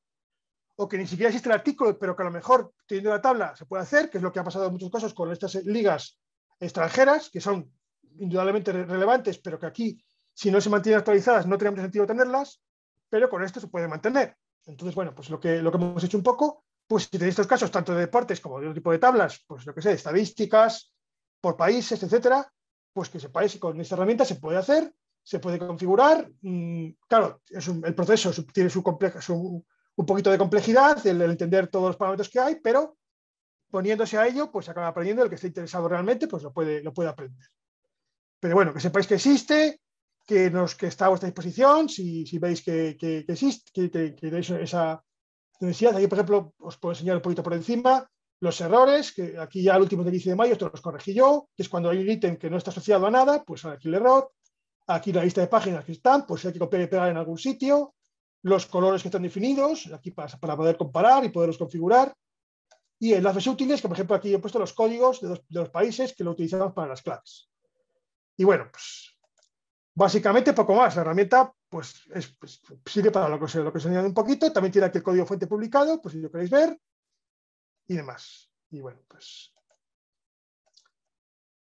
o que ni siquiera existe el artículo, pero que a lo mejor teniendo la tabla se puede hacer, que es lo que ha pasado en muchos casos con estas eh, ligas extranjeras, que son indudablemente relevantes, pero que aquí, si no se mantienen actualizadas, no tiene sentido tenerlas, pero con esto se puede mantener. Entonces, bueno, pues lo que, lo que hemos hecho un poco, pues en estos casos, tanto de deportes como de otro tipo de tablas, pues lo que sé, estadísticas, por países, etcétera, pues que sepáis que con esta herramienta se puede hacer, se puede configurar. Mm, claro, es el proceso tiene su, un poquito de complejidad, el, entender todos los parámetros que hay, pero poniéndose a ello, pues acaba aprendiendo. El que esté interesado realmente, pues lo puede, lo puede aprender. Pero bueno, que sepáis que existe, que, nos, que está a vuestra disposición, si, veis que, existe, que, tenéis esa necesidad. Aquí, por ejemplo, os puedo enseñar un poquito por encima los errores, que aquí ya al último del 15 de mayo, esto los corregí yo, que es cuando hay un ítem que no está asociado a nada, pues aquí el error. Aquí la lista de páginas que están, pues hay que copiar y pegar en algún sitio. Los colores que están definidos, aquí para, poder comparar y poderlos configurar. Y enlaces útiles, que por ejemplo aquí he puesto los códigos de los países que lo utilizamos para las claves. Y bueno, pues Básicamente poco más, la herramienta pues, pues sirve para lo que, os, lo que un poquito, también tiene aquí el código fuente publicado, pues si lo queréis ver, y demás. Y bueno, pues...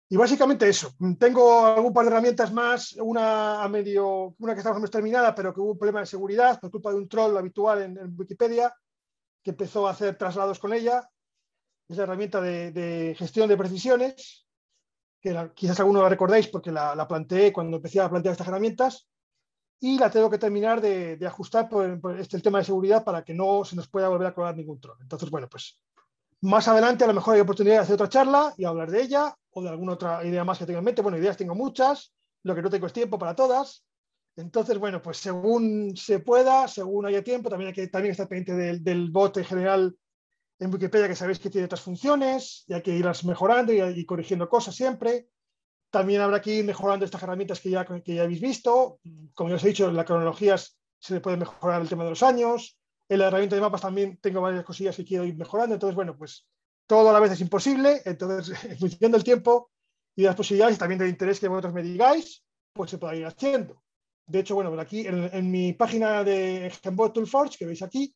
Y básicamente eso. Tengo algún par de herramientas más, una a medio, una que está más terminada, pero que hubo un problema de seguridad por culpa de un troll habitual en, Wikipedia, que empezó a hacer traslados con ella. Es la herramienta de gestión de precisiones, que quizás alguno la recordéis porque la, planteé cuando empecé a plantear estas herramientas, y la tengo que terminar de, ajustar por, este, el tema de seguridad para que no se nos pueda volver a colar ningún troll. Entonces, bueno, pues más adelante a lo mejor hay oportunidad de hacer otra charla y hablar de ella o de alguna otra idea más que tenga en mente. Bueno, ideas tengo muchas, lo que no tengo es tiempo para todas. Entonces, bueno, pues según se pueda, según haya tiempo, también hay que también estar pendiente del, del bot en general en Wikipedia que sabéis que tiene otras funciones y hay que irlas mejorando y, corrigiendo cosas siempre. También habrá que ir mejorando estas herramientas que ya, que ya habéis visto. Como ya os he dicho, en las cronologías se le puede mejorar el tema de los años. En la herramienta de mapas también tengo varias cosillas que quiero ir mejorando. Entonces, bueno, pues todo a la vez es imposible. Entonces, en función del tiempo y de las posibilidades y también del interés que vosotros me digáis, pues se podrá ir haciendo. De hecho, bueno, aquí en, mi página de Tool Forge que veis aquí,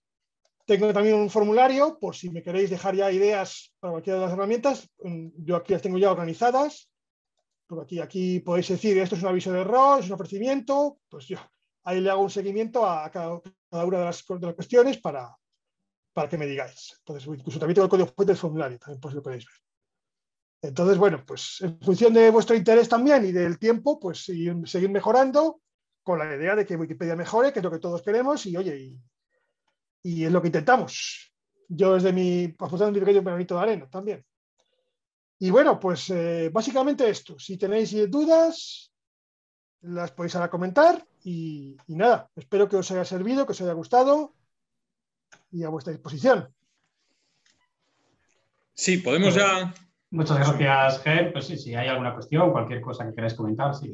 tengo también un formulario por si me queréis dejar ya ideas para cualquiera de las herramientas. Mm, yo aquí las tengo ya organizadas. Por aquí, aquí podéis decir, esto es un aviso de error, es un ofrecimiento. Pues yo ahí le hago un seguimiento a cada, una de las, cuestiones para, para que me digáis. Entonces, incluso también tengo el código fuente del formulario, también lo podéis ver. Entonces, bueno, pues en función de vuestro interés también y del tiempo, pues seguir, seguir mejorando con la idea de que Wikipedia mejore, que es lo que todos queremos, y oye, y es lo que intentamos. Yo desde mi, aportando mi granito de arena también. Y bueno, pues eh, básicamente esto. Si tenéis dudas, las podéis ahora comentar. Y, nada, espero que os haya servido, que os haya gustado y a vuestra disposición. Sí, podemos ya. Muchas gracias, Ger. Pues sí, si hay alguna cuestión, cualquier cosa que queráis comentar, sí,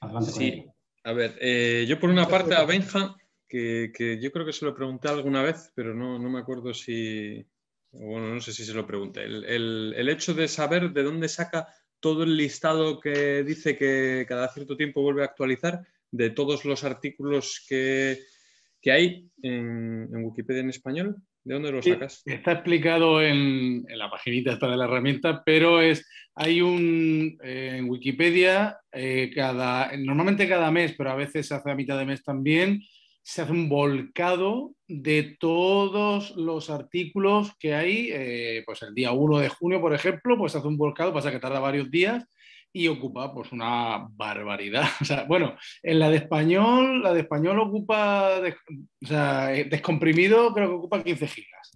adelante. Sí, a ver, eh, yo por una parte a Benja que, yo creo que se lo pregunté alguna vez, pero no, no me acuerdo si, bueno, no sé si se lo pregunté. El, el, hecho de saber de dónde saca todo el listado que dice que cada cierto tiempo vuelve a actualizar, de todos los artículos que, que hay en, Wikipedia en español, ¿de dónde lo sacas? Está explicado en, en la paginita esta de la herramienta, pero es, hay un, eh, en Wikipedia, eh, cada, normalmente cada mes, pero a veces hace a mitad de mes también, se hace un volcado de todos los artículos que hay, eh, pues el día 1 de junio, por ejemplo, pues se hace un volcado, pasa que tarda varios días y ocupa pues una barbaridad. <laughs> O sea, bueno, en la de español, la de español ocupa, o sea, eh, descomprimido creo que ocupa 15 gigas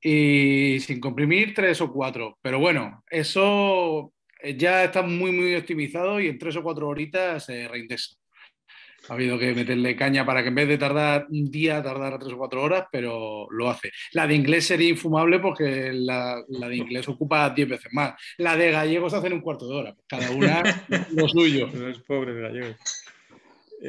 y sin comprimir 3 o 4, pero bueno, eso eh, ya está muy, muy optimizado y en 3 o 4 horitas se ha habido que meterle caña para que en vez de tardar un día, tardara tres o cuatro horas, pero lo hace. La de inglés sería infumable porque la, de inglés ocupa diez veces más. La de gallegos hacen un cuarto de hora, pues cada una lo suyo. es <laughs> pobre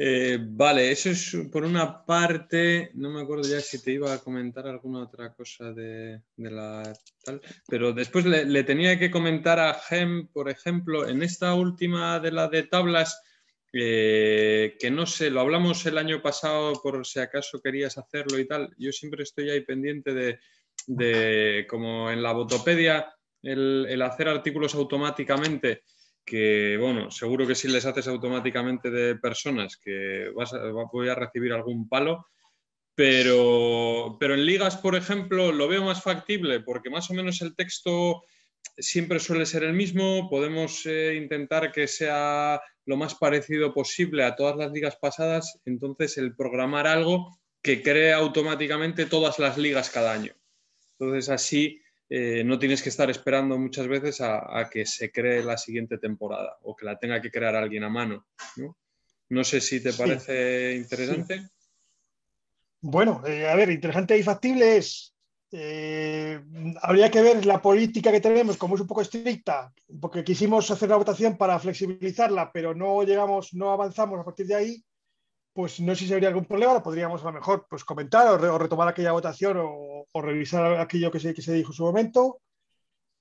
eh, vale, eso es por una parte. No me acuerdo ya si te iba a comentar alguna otra cosa de, la tal, pero después le, tenía que comentar a Gem, por ejemplo, en esta última de la de tablas eh, que no sé, lo hablamos el año pasado por si acaso querías hacerlo y tal. Yo siempre estoy ahí pendiente de, como en la botopedia, el, hacer artículos automáticamente, que bueno, seguro que si les haces automáticamente de personas, que vas a, voy a recibir algún palo. Pero, pero en ligas, por ejemplo, lo veo más factible porque más o menos el texto siempre suele ser el mismo, podemos eh, intentar que sea lo más parecido posible a todas las ligas pasadas, entonces el programar algo que cree automáticamente todas las ligas cada año. Entonces así eh, no tienes que estar esperando muchas veces a, que se cree la siguiente temporada o que la tenga que crear alguien a mano. No, sé si te parece interesante. Bueno, eh, a ver, interesante y factible es eh, habría que ver la política que tenemos, como es un poco estricta, porque quisimos hacer la votación para flexibilizarla, pero no llegamos, no avanzamos a partir de ahí, pues no sé si habría algún problema, lo podríamos a lo mejor pues, comentar o, retomar aquella votación o, revisar aquello que se, dijo en su momento,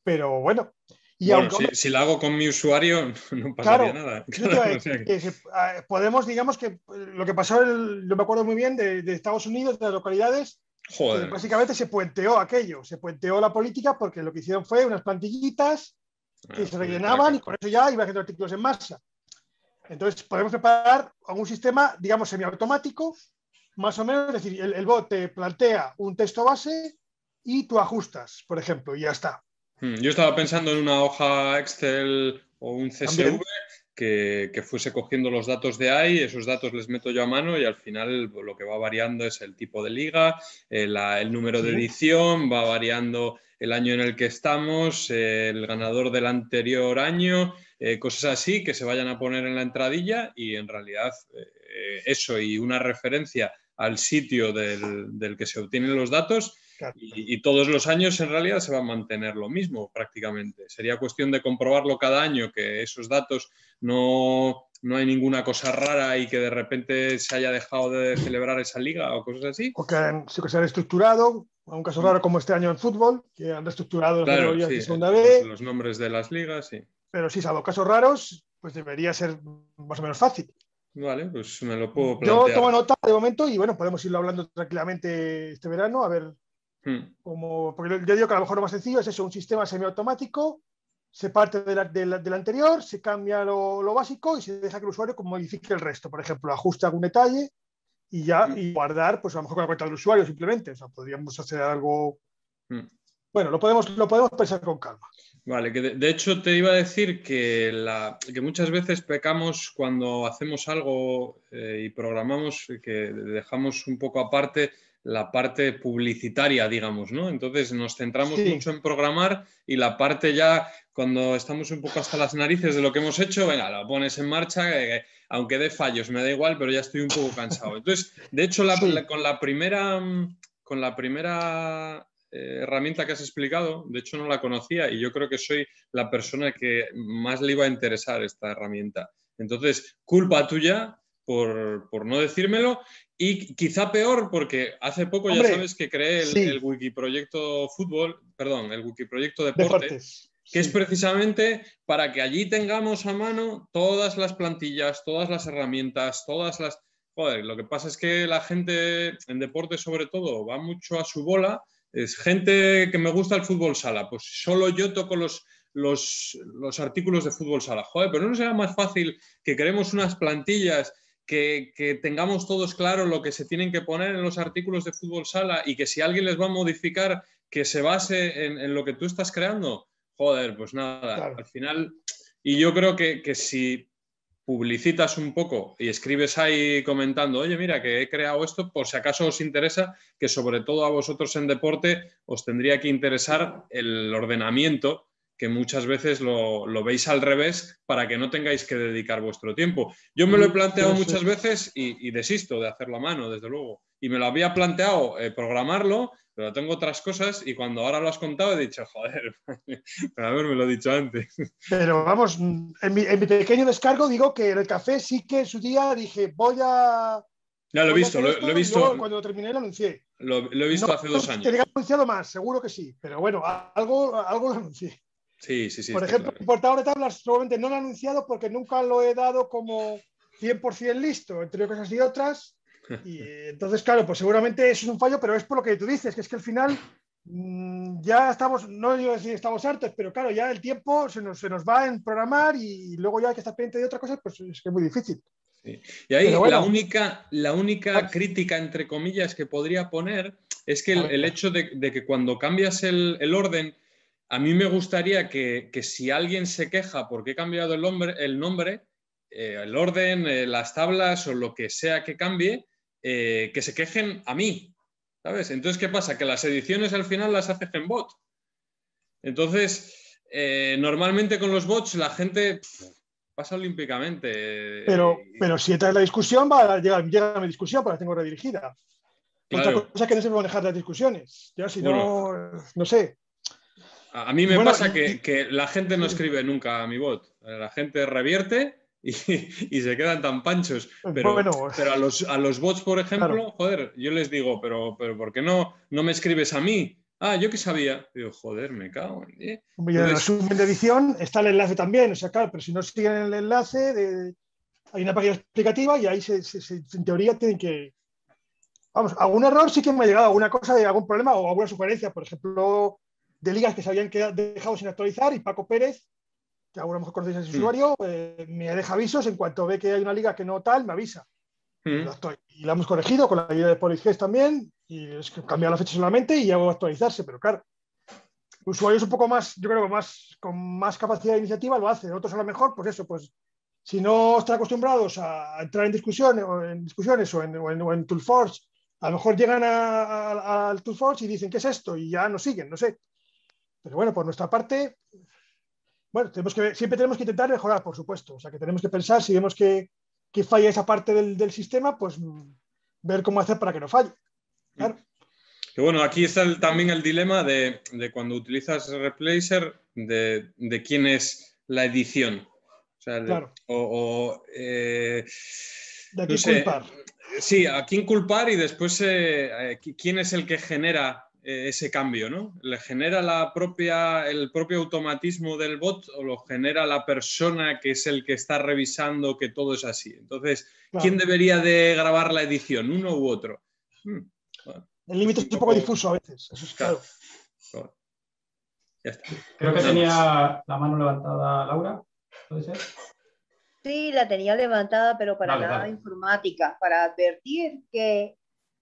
pero bueno. Y si, la hago con mi usuario, <laughs> no pasaría nada. <laughs> Ah, podemos, digamos que pues, lo que pasó, el, me acuerdo muy bien, de, de Estados Unidos, de las localidades, Joder. básicamente se puenteó aquello, se puenteó la política porque lo que hicieron fue unas plantillitas ah, que se rellenaban y con eso ya iba haciendo artículos en masa. Entonces podemos preparar un sistema, digamos, semiautomático, más o menos, es decir, el, bot te plantea un texto base y tú ajustas, por ejemplo, y ya está. Hmm, yo estaba pensando en una hoja Excel o un CSV que, fuese cogiendo los datos de ahí, esos datos les meto yo a mano y al final lo que va variando es el tipo de liga, el, número de edición, va variando el año en el que estamos, el ganador del anterior año, eh, cosas así que se vayan a poner en la entradilla y en realidad eh, eso y una referencia al sitio del que se obtienen los datos y, todos los años en realidad se va a mantener lo mismo prácticamente. Sería cuestión de comprobarlo cada año, que esos datos no, hay ninguna cosa rara y que de repente se haya dejado de celebrar esa liga o cosas así. O que, que se han estructurado, un caso raro como este año en fútbol, que han reestructurado eh, pues Los nombres de las ligas, sí. Pero sí, salvo casos raros, pues debería ser más o menos fácil. Vale, pues me lo puedo plantear. Yo tomo nota de momento y bueno, podemos irlo hablando tranquilamente este verano, a ver Hmm. Como, porque yo digo que a lo mejor lo más sencillo es eso, un sistema semiautomático, se parte del anterior, se cambia lo, básico y se deja que el usuario modifique el resto. Por ejemplo, ajusta algún detalle y ya hmm. y guardar, pues a lo mejor con la cuenta del usuario simplemente. O sea, podríamos hacer algo... Hmm. Bueno, lo podemos, lo podemos pensar con calma. Vale, que de, hecho te iba a decir que, la, que, muchas veces pecamos cuando hacemos algo eh, y programamos, que dejamos un poco aparte la parte publicitaria, digamos, ¿no? Entonces nos centramos mucho en programar y la parte ya, cuando estamos un poco hasta las narices de lo que hemos hecho, venga, la pones en marcha, eh, eh, aunque dé fallos, me da igual, pero ya estoy un poco cansado. Entonces, de hecho, la, con la primera, mm, con la primera eh, herramienta que has explicado, de hecho no la conocía y yo creo que soy la persona que más le iba a interesar esta herramienta. Entonces, culpa tuya por, por, no decírmelo y quizá peor porque hace poco ya sabes que creé el, el, Wikiproyecto Fútbol, perdón, el proyecto Deporte, que es precisamente para que allí tengamos a mano todas las plantillas, todas las herramientas, todas las... Joder, lo que pasa es que la gente en deporte sobre todo va mucho a su bola. Es gente que me gusta el fútbol sala, pues solo yo toco los, los, los artículos de fútbol sala. Joder, pero no será más fácil que creemos unas plantillas que, tengamos todos claro lo que se tienen que poner en los artículos de fútbol sala y que si alguien les va a modificar, que se base en, lo que tú estás creando. Joder, pues nada, al final. Y yo creo que, que, si publicitas un poco y escribes ahí comentando, oye, mira, que he creado esto, por si acaso os interesa, que sobre todo a vosotros en deporte os tendría que interesar el ordenamiento que muchas veces lo, veis al revés para que no tengáis que dedicar vuestro tiempo. Yo me lo he planteado muchas veces y, desisto de hacerlo a mano, desde luego. Y me lo había planteado eh, programarlo, pero tengo otras cosas y cuando ahora lo has contado he dicho, <laughs> joder, para haberme lo dicho antes. Pero vamos, en mi, pequeño descargo digo que el café sí que su día dije, voy a... Ya lo he visto, lo, he visto. cuando terminé lo anuncié. Lo, he visto hace dos años. anunciado más, seguro que sí, pero bueno, algo, algo lo anuncié. Sí, sí, sí. Por ejemplo, claro. de tablas seguramente no lo he anunciado porque nunca lo he dado como 100% listo, entre cosas y otras. Y <laughs> entonces, claro, pues seguramente eso es un fallo, pero es por lo que tú dices, que es que al final mm, ya estamos, no digo si estamos hartos, pero claro, ya el tiempo se nos, se nos va en programar y, luego ya hay que estar pendiente de otra cosa, pues es que es muy difícil. Y ahí la única, la única crítica, entre comillas, que podría poner es que el, hecho de, que cuando cambias el, el orden, a mí me gustaría que, si alguien se queja porque he cambiado el, el nombre, eh, el orden, eh, las tablas o lo que sea que cambie, eh, que se quejen a mí. ¿Sabes? Entonces, ¿qué pasa? Que las ediciones al final las hace bot. Entonces, normalmente con los bots la gente pasa olímpicamente. Pero, pero si entra en la discusión, va a llegar, a mi discusión, pero pues la tengo redirigida. Otra cosa es que no se a dejar las discusiones. Ya, si no, no sé. A mí me pasa que, la gente no escribe nunca a mi bot. La gente revierte y, <laughs> se quedan tan panchos. Pero, a, los, bots, por ejemplo, joder, yo les digo, pero, pero ¿por qué no, no me escribes a mí? Ah, yo que sabía. Digo, joder, me cago en en el resumen de edición está el enlace también. O sea, claro, pero si no siguen el enlace, hay una página explicativa y ahí se, en teoría tienen que. Vamos, algún error sí que me ha llegado, alguna cosa de algún problema o alguna sugerencia. Por ejemplo, de ligas que se habían dejado sin actualizar y Paco Pérez, que ahora a lo mejor conocéis a ese usuario, eh, me deja avisos en cuanto ve que hay una liga que no tal, me avisa. Mm. y la hemos corregido con la ayuda de PolisGest también, y es que cambia la fecha solamente y ya va a actualizarse, pero claro, usuarios un poco más, yo creo que más, con más capacidad de iniciativa lo hacen, otros a lo mejor, pues eso, pues si no están acostumbrados a entrar en discusiones o en, discusiones, o en, Toolforge, a lo mejor llegan al Toolforge y dicen, ¿qué es esto? Y ya no siguen, no sé. Pero bueno, por nuestra parte, bueno, siempre tenemos que intentar mejorar, por supuesto. O sea, que tenemos que pensar, si vemos que, falla esa parte del, sistema, pues mm, ver cómo hacer para que no falle. Claro. Que bueno, aquí está también el dilema de, cuando utilizas Replacer, de, quién es la edición. O claro. Eh, ¿De a quién culpar? Sí, a quién culpar y después eh, eh, quién es el que genera eh, ese cambio, ¿no? ¿Le genera el propio automatismo del bot o lo genera la persona que es el que está revisando que todo es así? Entonces, ¿quién debería de grabar la edición, uno u otro? Hmm. el límite es un poco, difuso a veces, eso es claro. Ya está. Creo que tenía la mano levantada Laura, ¿puede ser? Sí, la tenía levantada, pero para la informática, para advertir que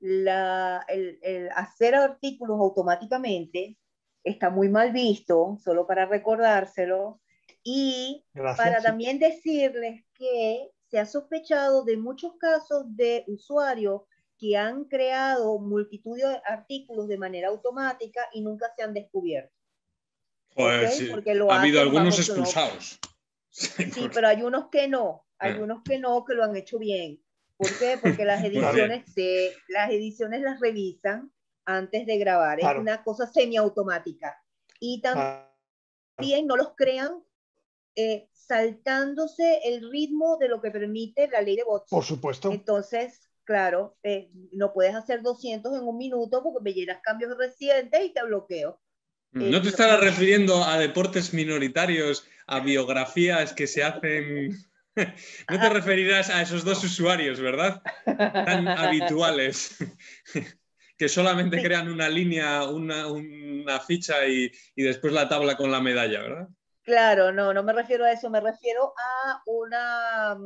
el, hacer artículos automáticamente está muy mal visto, solo para recordárselo, y para también decirles que se ha sospechado de muchos casos de usuarios que han creado multitud de artículos de manera automática y nunca se han descubierto. Pues, sí. ha habido algunos expulsados. <laughs> Sí, pero hay unos que no, hay ah. unos que no, que lo han hecho bien. ¿Por qué? Porque las <laughs> ediciones, se, las, ediciones las revisan antes de grabar. Es una cosa semiautomática. Y también no los crean eh, saltándose el ritmo de lo que permite la ley de bots. Por supuesto. Entonces, claro, eh, no puedes hacer 200 en un minuto porque me llenas cambios recientes y te bloqueo. Mm, eh, ¿No te estarás refiriendo a deportes minoritarios, a biografías que se hacen <laughs> No te referirás a esos dos usuarios, ¿verdad? Tan <laughs> habituales, <laughs> que solamente crean una línea, una, ficha y, después la tabla con la medalla, ¿verdad? Claro, no, no me refiero a eso, me refiero a una...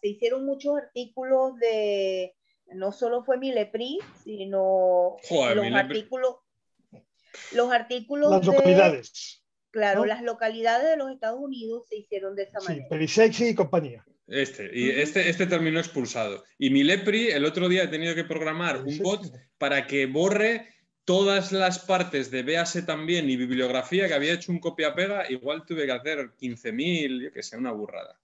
se hicieron muchos artículos de... No solo fue lepri, sino los artículos... Los artículos... De, Claro, las localidades de los Estados Unidos se hicieron de esa sí, manera. y compañía. Este, y este, este terminó expulsado. Y mi Lepri, el otro día he tenido que programar un bot para que borre todas las partes de Véase también y bibliografía que había hecho un copia-pega. Igual tuve que hacer 15.000, yo que sé, una burrada.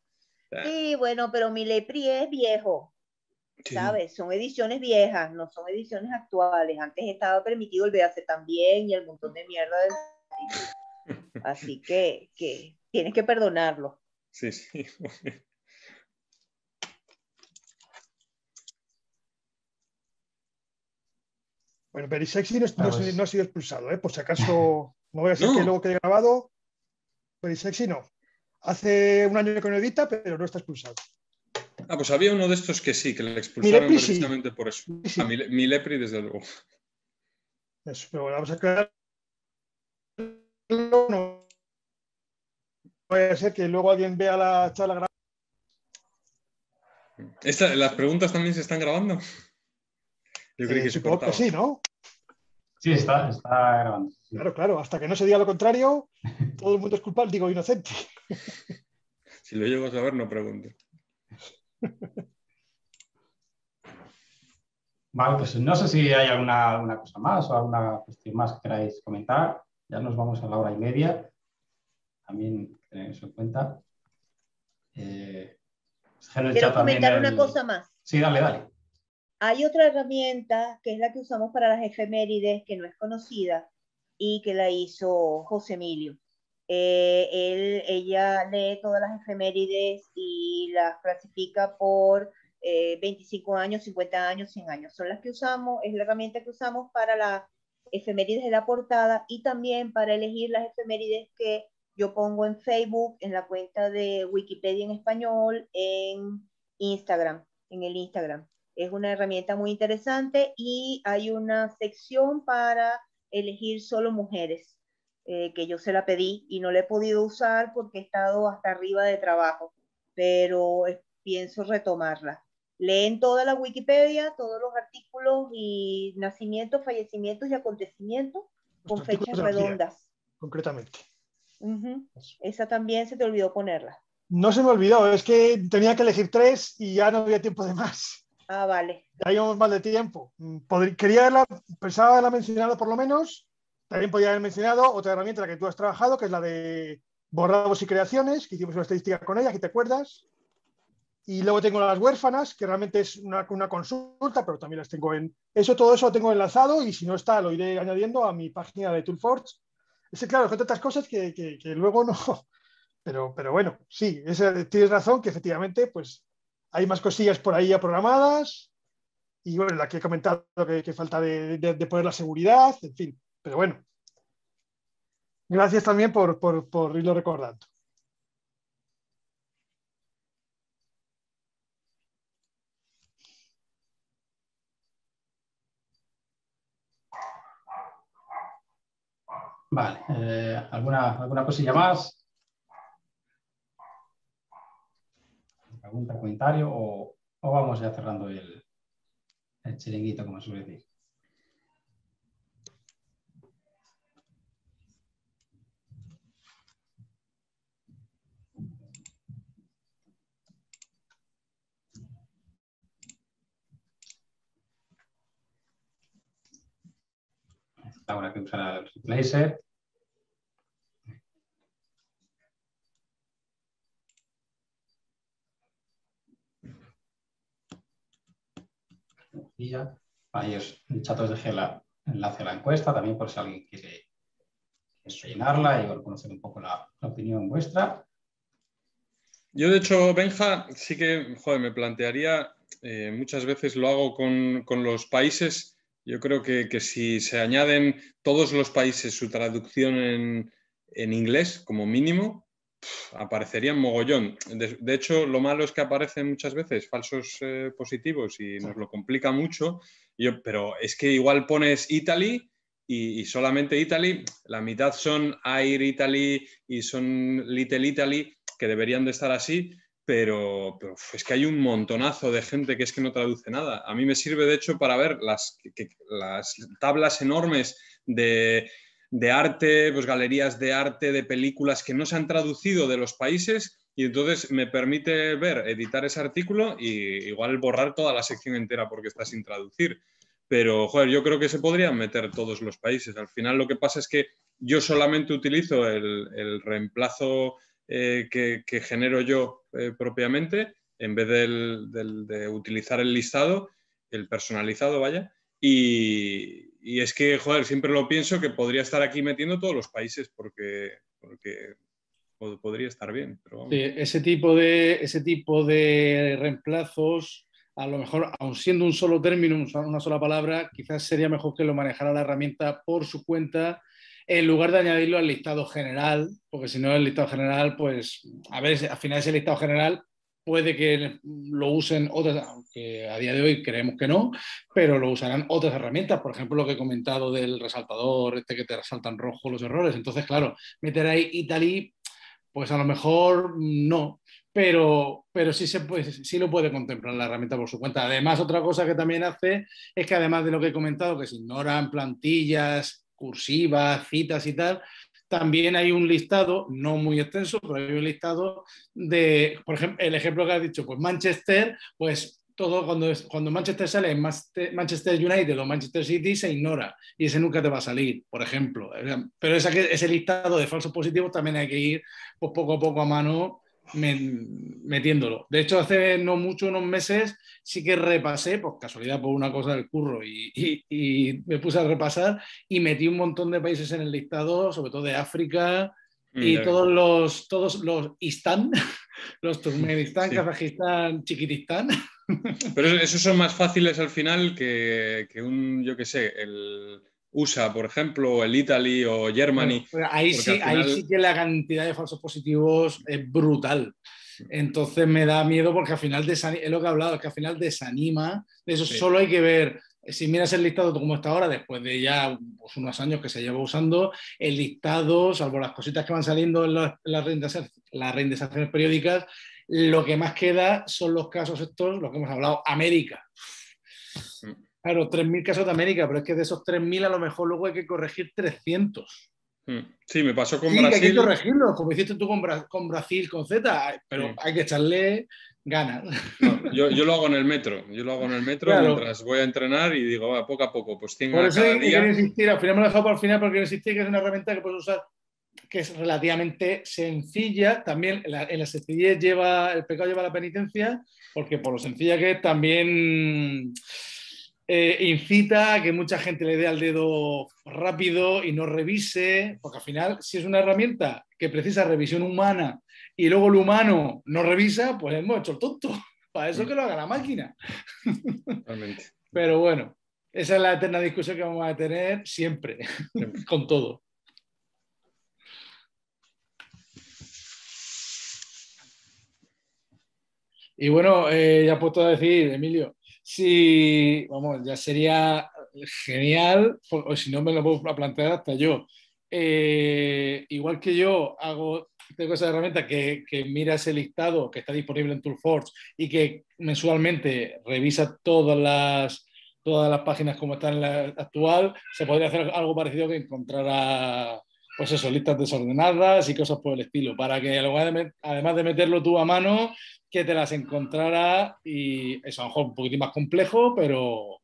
sí, bueno, pero mi Lepri es viejo. ¿Sabes? Son ediciones viejas, no son ediciones actuales. Antes estaba permitido el Véase también y el montón de mierda de... Así que, que tienes que perdonarlo. Sí, sí. <laughs> Bueno, Perisexi no, ha sido expulsado, ¿eh? por si acaso no voy a decir que luego quede grabado. Perisexi no. Hace un año que no edita, pero no está expulsado. Ah, pues había uno de estos que sí, que la expulsaron precisamente por eso. Sí. A Milepri, desde luego. Eso, pero vamos a quedar no puede ser que luego alguien vea la charla grabada. ¿Las preguntas también se están grabando? Yo creo eh, que sí, ¿no? Sí, está, grabando. Claro, claro, hasta que no se diga lo contrario, todo el mundo es culpable, digo inocente. <laughs> si lo llego a saber, no pregunto. Vale, pues no sé si hay alguna, alguna cosa más o alguna cuestión más que queráis comentar. Ya nos vamos a la hora y media. También tener en cuenta. Eh, Quiero comentar una cosa más. Sí, dale, dale. Hay otra herramienta que es la que usamos para las efemérides que no es conocida y que la hizo José Emilio. Eh, él, ella lee todas las efemérides y las clasifica por 25 eh, años, 50 años, 100 años. Son las que usamos, es la herramienta que usamos para las efemérides de la portada y también para elegir las efemérides que yo pongo en Facebook, en la cuenta de Wikipedia en español, en Instagram, en el Instagram. Es una herramienta muy interesante y hay una sección para elegir solo mujeres, eh, que yo se la pedí y no la he podido usar porque he estado hasta arriba de trabajo, pero pienso retomarla. Leen toda la Wikipedia, todos los artículos y nacimientos, fallecimientos y acontecimientos con fechas redondas. Concretamente. Esa también se te olvidó ponerla. No se me olvidó, es que tenía que elegir tres y ya no había tiempo de más. Ah, vale. Ya íbamos mal de tiempo. Mm, podría, quería haberla, pensaba haberla mencionado por lo menos. También podría haber mencionado otra herramienta la que tú has trabajado, que es la de borrados y creaciones, que hicimos una estadística con ella, que te acuerdas. Y luego tengo las huérfanas, que realmente es una, consulta, pero también las tengo en... Eso, todo eso lo tengo enlazado y si no está, lo iré añadiendo a mi página de Toolforge. Es que, claro, son tantas cosas que, luego no... <laughs> Pero, pero bueno, sí, tienes razón que efectivamente pues hay más cosillas por ahí ya programadas y bueno, la que he comentado que, falta de, de, poner la seguridad, en fin, pero bueno. Gracias también por, por irlo recordando. Vale, eh, ¿alguna, ¿alguna cosilla más? ¿Pregunta, comentario o, o vamos ya cerrando el, el chiringuito, como suele decir? ahora que usará el replacer. Ahí os, el chat os dejé el enlace a la encuesta, también por si alguien quiere, rellenarla y conocer un poco la, opinión vuestra. Yo, de hecho, Benja, sí que joder, me plantearía, eh, muchas veces lo hago con, con los países yo creo que, si se añaden todos los países su traducción en, inglés como mínimo, aparecería aparecerían mogollón. De, hecho, lo malo es que aparecen muchas veces falsos eh, positivos y nos lo complica mucho. pero es que igual pones Italy y, solamente Italy, la mitad son Air Italy y son Little Italy, que deberían de estar así, pero, es que hay un montonazo de gente que es que no traduce nada. A mí me sirve, de hecho, para ver las, tablas enormes de, arte, pues galerías de arte, de películas que no se han traducido de los países y entonces me permite ver, editar ese artículo y igual borrar toda la sección entera porque está sin traducir. Pero, joder, yo creo que se podrían meter todos los países. Al final lo que pasa es que yo solamente utilizo el reemplazo eh, que, genero yo eh, propiamente, en vez de utilizar el listado, el personalizado, vaya. Y, es que, joder, siempre lo pienso que podría estar aquí metiendo todos los países porque, podría estar bien. ese, tipo de, ese tipo de reemplazos, a lo mejor, aun siendo un solo término, una sola palabra, quizás sería mejor que lo manejara la herramienta por su cuenta en lugar de añadirlo al listado general, porque si no el listado general, pues a ver, al final ese listado general puede que lo usen otras, aunque a día de hoy creemos que no, pero lo usarán otras herramientas, por ejemplo lo que he comentado del resaltador, este que te resaltan rojo los errores, entonces claro, meter ahí Italy, pues a lo mejor no, pero, pero sí, se puede, sí lo puede contemplar la herramienta por su cuenta. Además, otra cosa que también hace es que además de lo que he comentado, que se ignoran plantillas cursivas, citas y tal, también hay un listado, no muy extenso, pero hay un listado de, por ejemplo, el ejemplo que has dicho, pues Manchester, pues todo cuando, cuando Manchester sale en Manchester United o Manchester City se ignora y ese nunca te va a salir, por ejemplo. Pero ese, ese listado de falsos positivos también hay que ir pues, poco a poco a mano metiéndolo. De hecho, hace no mucho, unos meses, sí que repasé, por casualidad por una cosa del curro, y, me puse a repasar y metí un montón de países en el listado, sobre todo de África y todos los, todos los Istán, <laughs> los Turkmenistán, Kazajistán, Chiquitistán. Pero <laughs> esos son más fáciles al final que, que un, yo qué sé, el USA, por ejemplo, el Italy o Germany. Pues ahí, sí, que la cantidad de falsos positivos es brutal. Entonces me da miedo porque al final desanima, es lo que he hablado, que al final desanima. eso solo hay que ver, si miras el listado como está ahora, después de ya pues, unos años que se lleva usando, el listado, salvo las cositas que van saliendo en las, las, las reindicaciones periódicas, lo que más queda son los casos estos, los que hemos hablado, América. Mm. Claro, 3.000 casos de América, pero es que de esos 3.000 a lo mejor luego hay que corregir 300. Hmm. Sí, me pasó con Brasil. hay que corregirlo, como hiciste tú con, Brasil, con Z, pero hay que echarle ganas. yo, lo hago en el metro, yo lo hago en el metro mientras voy a entrenar y digo, va, poco a poco, pues tengo Por eso insistir, al final me lo he dejado para el final porque quiero insistir que es una herramienta que puedes usar que es relativamente sencilla. También en la sencillez lleva, el pecado lleva la penitencia, porque por lo sencilla que es, también eh, incita a que mucha gente le dé al dedo rápido y no revise, porque al final, si es una herramienta que precisa revisión humana y luego el humano no revisa, pues hemos hecho el tonto. <laughs> Para eso que lo haga la máquina. <laughs> Pero bueno, esa es la eterna discusión que vamos a tener siempre, <laughs> con todo. Y bueno, eh, ya puesto a decir, Emilio, Sí, vamos, ya sería genial, o si no me lo puedo plantear hasta yo. Eh, igual que yo hago, tengo esa herramienta que, mira ese listado que está disponible en Toolforge y que mensualmente revisa todas las, todas las páginas como están en la actual, se podría hacer algo parecido que encontrará, pues eso, listas desordenadas y cosas por el estilo, para que además de meterlo tú a mano, que te las encontrara y eso a lo mejor un poquito más complejo, pero,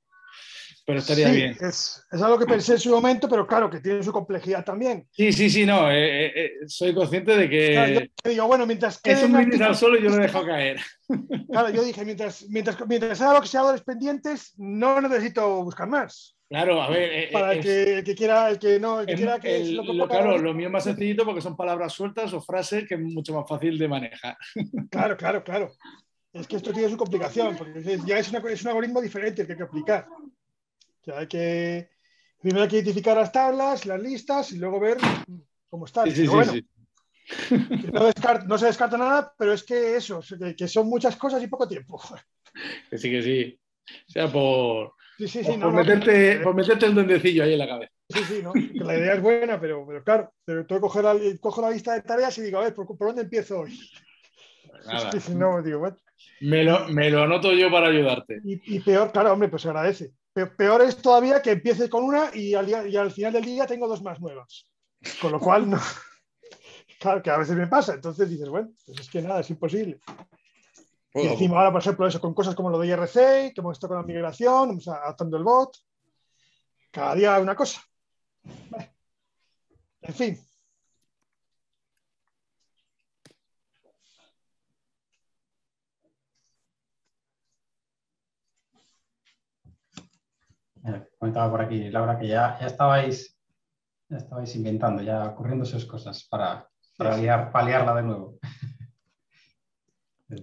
pero estaría bien. Es, algo que pensé en su momento, pero claro, que tiene su complejidad también. Sí, sí, sí, no, eh, eh, eh, soy consciente de que... yo digo, bueno, mientras que... Es un solo y yo lo he <laughs> dejado caer. Claro, yo dije, mientras, mientras, mientras haga lo que sea pendientes, no necesito buscar más. Claro, a ver. Eh, para eh, el, que, quiera, el que no, el que quiera que lo, Claro, lo mío es más sencillito porque son palabras sueltas o frases que es mucho más fácil de manejar. <laughs> Claro, claro, claro. Es que esto tiene su complicación, porque ya es, un algoritmo diferente el que hay que aplicar. hay que. Primero hay que identificar las tablas, las listas y luego ver cómo están. Sí, sí, sí, no, se descarta nada, pero es que eso, que, son muchas cosas y poco tiempo. Que sí, que sí. O sea, por Sí, sí, sí. por, meterte, por, el duendecillo ahí en la cabeza. Sí, sí, no, la idea es buena, pero, claro, pero tengo que coger la, cojo la lista de tareas y digo, a ver, ¿por, dónde empiezo hoy? Pues <laughs> nada. que si no, digo, bueno. me, lo, me, lo, anoto yo para ayudarte. Y, peor, claro, hombre, pues se agradece. Peor es todavía que empieces con una y al, día, y al final del día tengo dos más nuevas. Con lo cual, no. <laughs> Claro, que a veces me pasa. Entonces dices, bueno, pues es que nada, es imposible. Y encima ahora, por ejemplo, eso con cosas como lo de IRC, que hemos visto con la mm. migración, vamos adaptando el bot. Cada día una cosa. En fin. comentaba por aquí, Laura, que ya, ya estabais, ya estabais inventando, ya ocurriendo esas cosas para, para paliarla de nuevo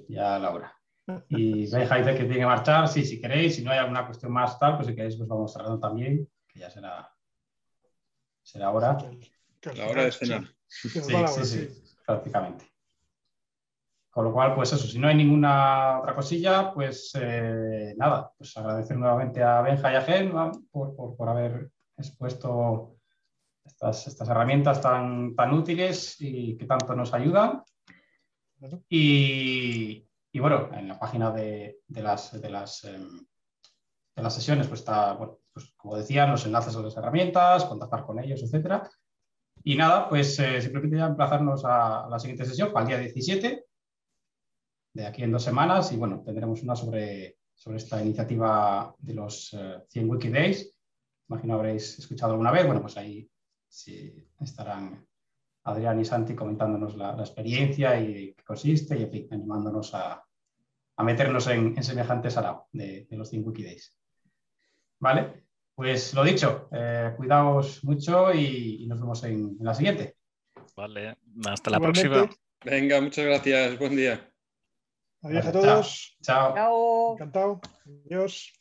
la hora. <laughs> Y Benja dice que tiene que marchar, sí, si queréis, si no hay alguna cuestión más tal, pues si queréis, pues vamos cerrando también, que ya será, será hora. La hora de cenar. Sí, sí, sí, prácticamente. Con lo cual, pues eso, si no hay ninguna otra cosilla, pues eh, nada, pues agradecer nuevamente a Benja y a Gen por, haber expuesto estas, herramientas tan, tan útiles y que tanto nos ayudan. Y, bueno, en la página de, em, las, sesiones, pues está, pues como decía, los enlaces a las herramientas, contactar con ellos, etcétera. Y nada, pues eh, simplemente ya emplazarnos a, la siguiente sesión para el día 17, de aquí en dos semanas, y bueno, tendremos una sobre, esta iniciativa de los 100 eh, Wikidays. Imagino habréis escuchado alguna vez, bueno, pues ahí sí, estarán Adrián y Santi comentándonos la, experiencia y qué consiste y en fin, animándonos a, meternos en, semejantes semejante la de, los 5 Days. Vale, pues lo dicho, eh, cuidaos mucho y, nos vemos en, la siguiente. Vale, hasta la próxima. Venga, muchas gracias, buen día. Adiós a todos. Chao. chao. Encantado. Adiós.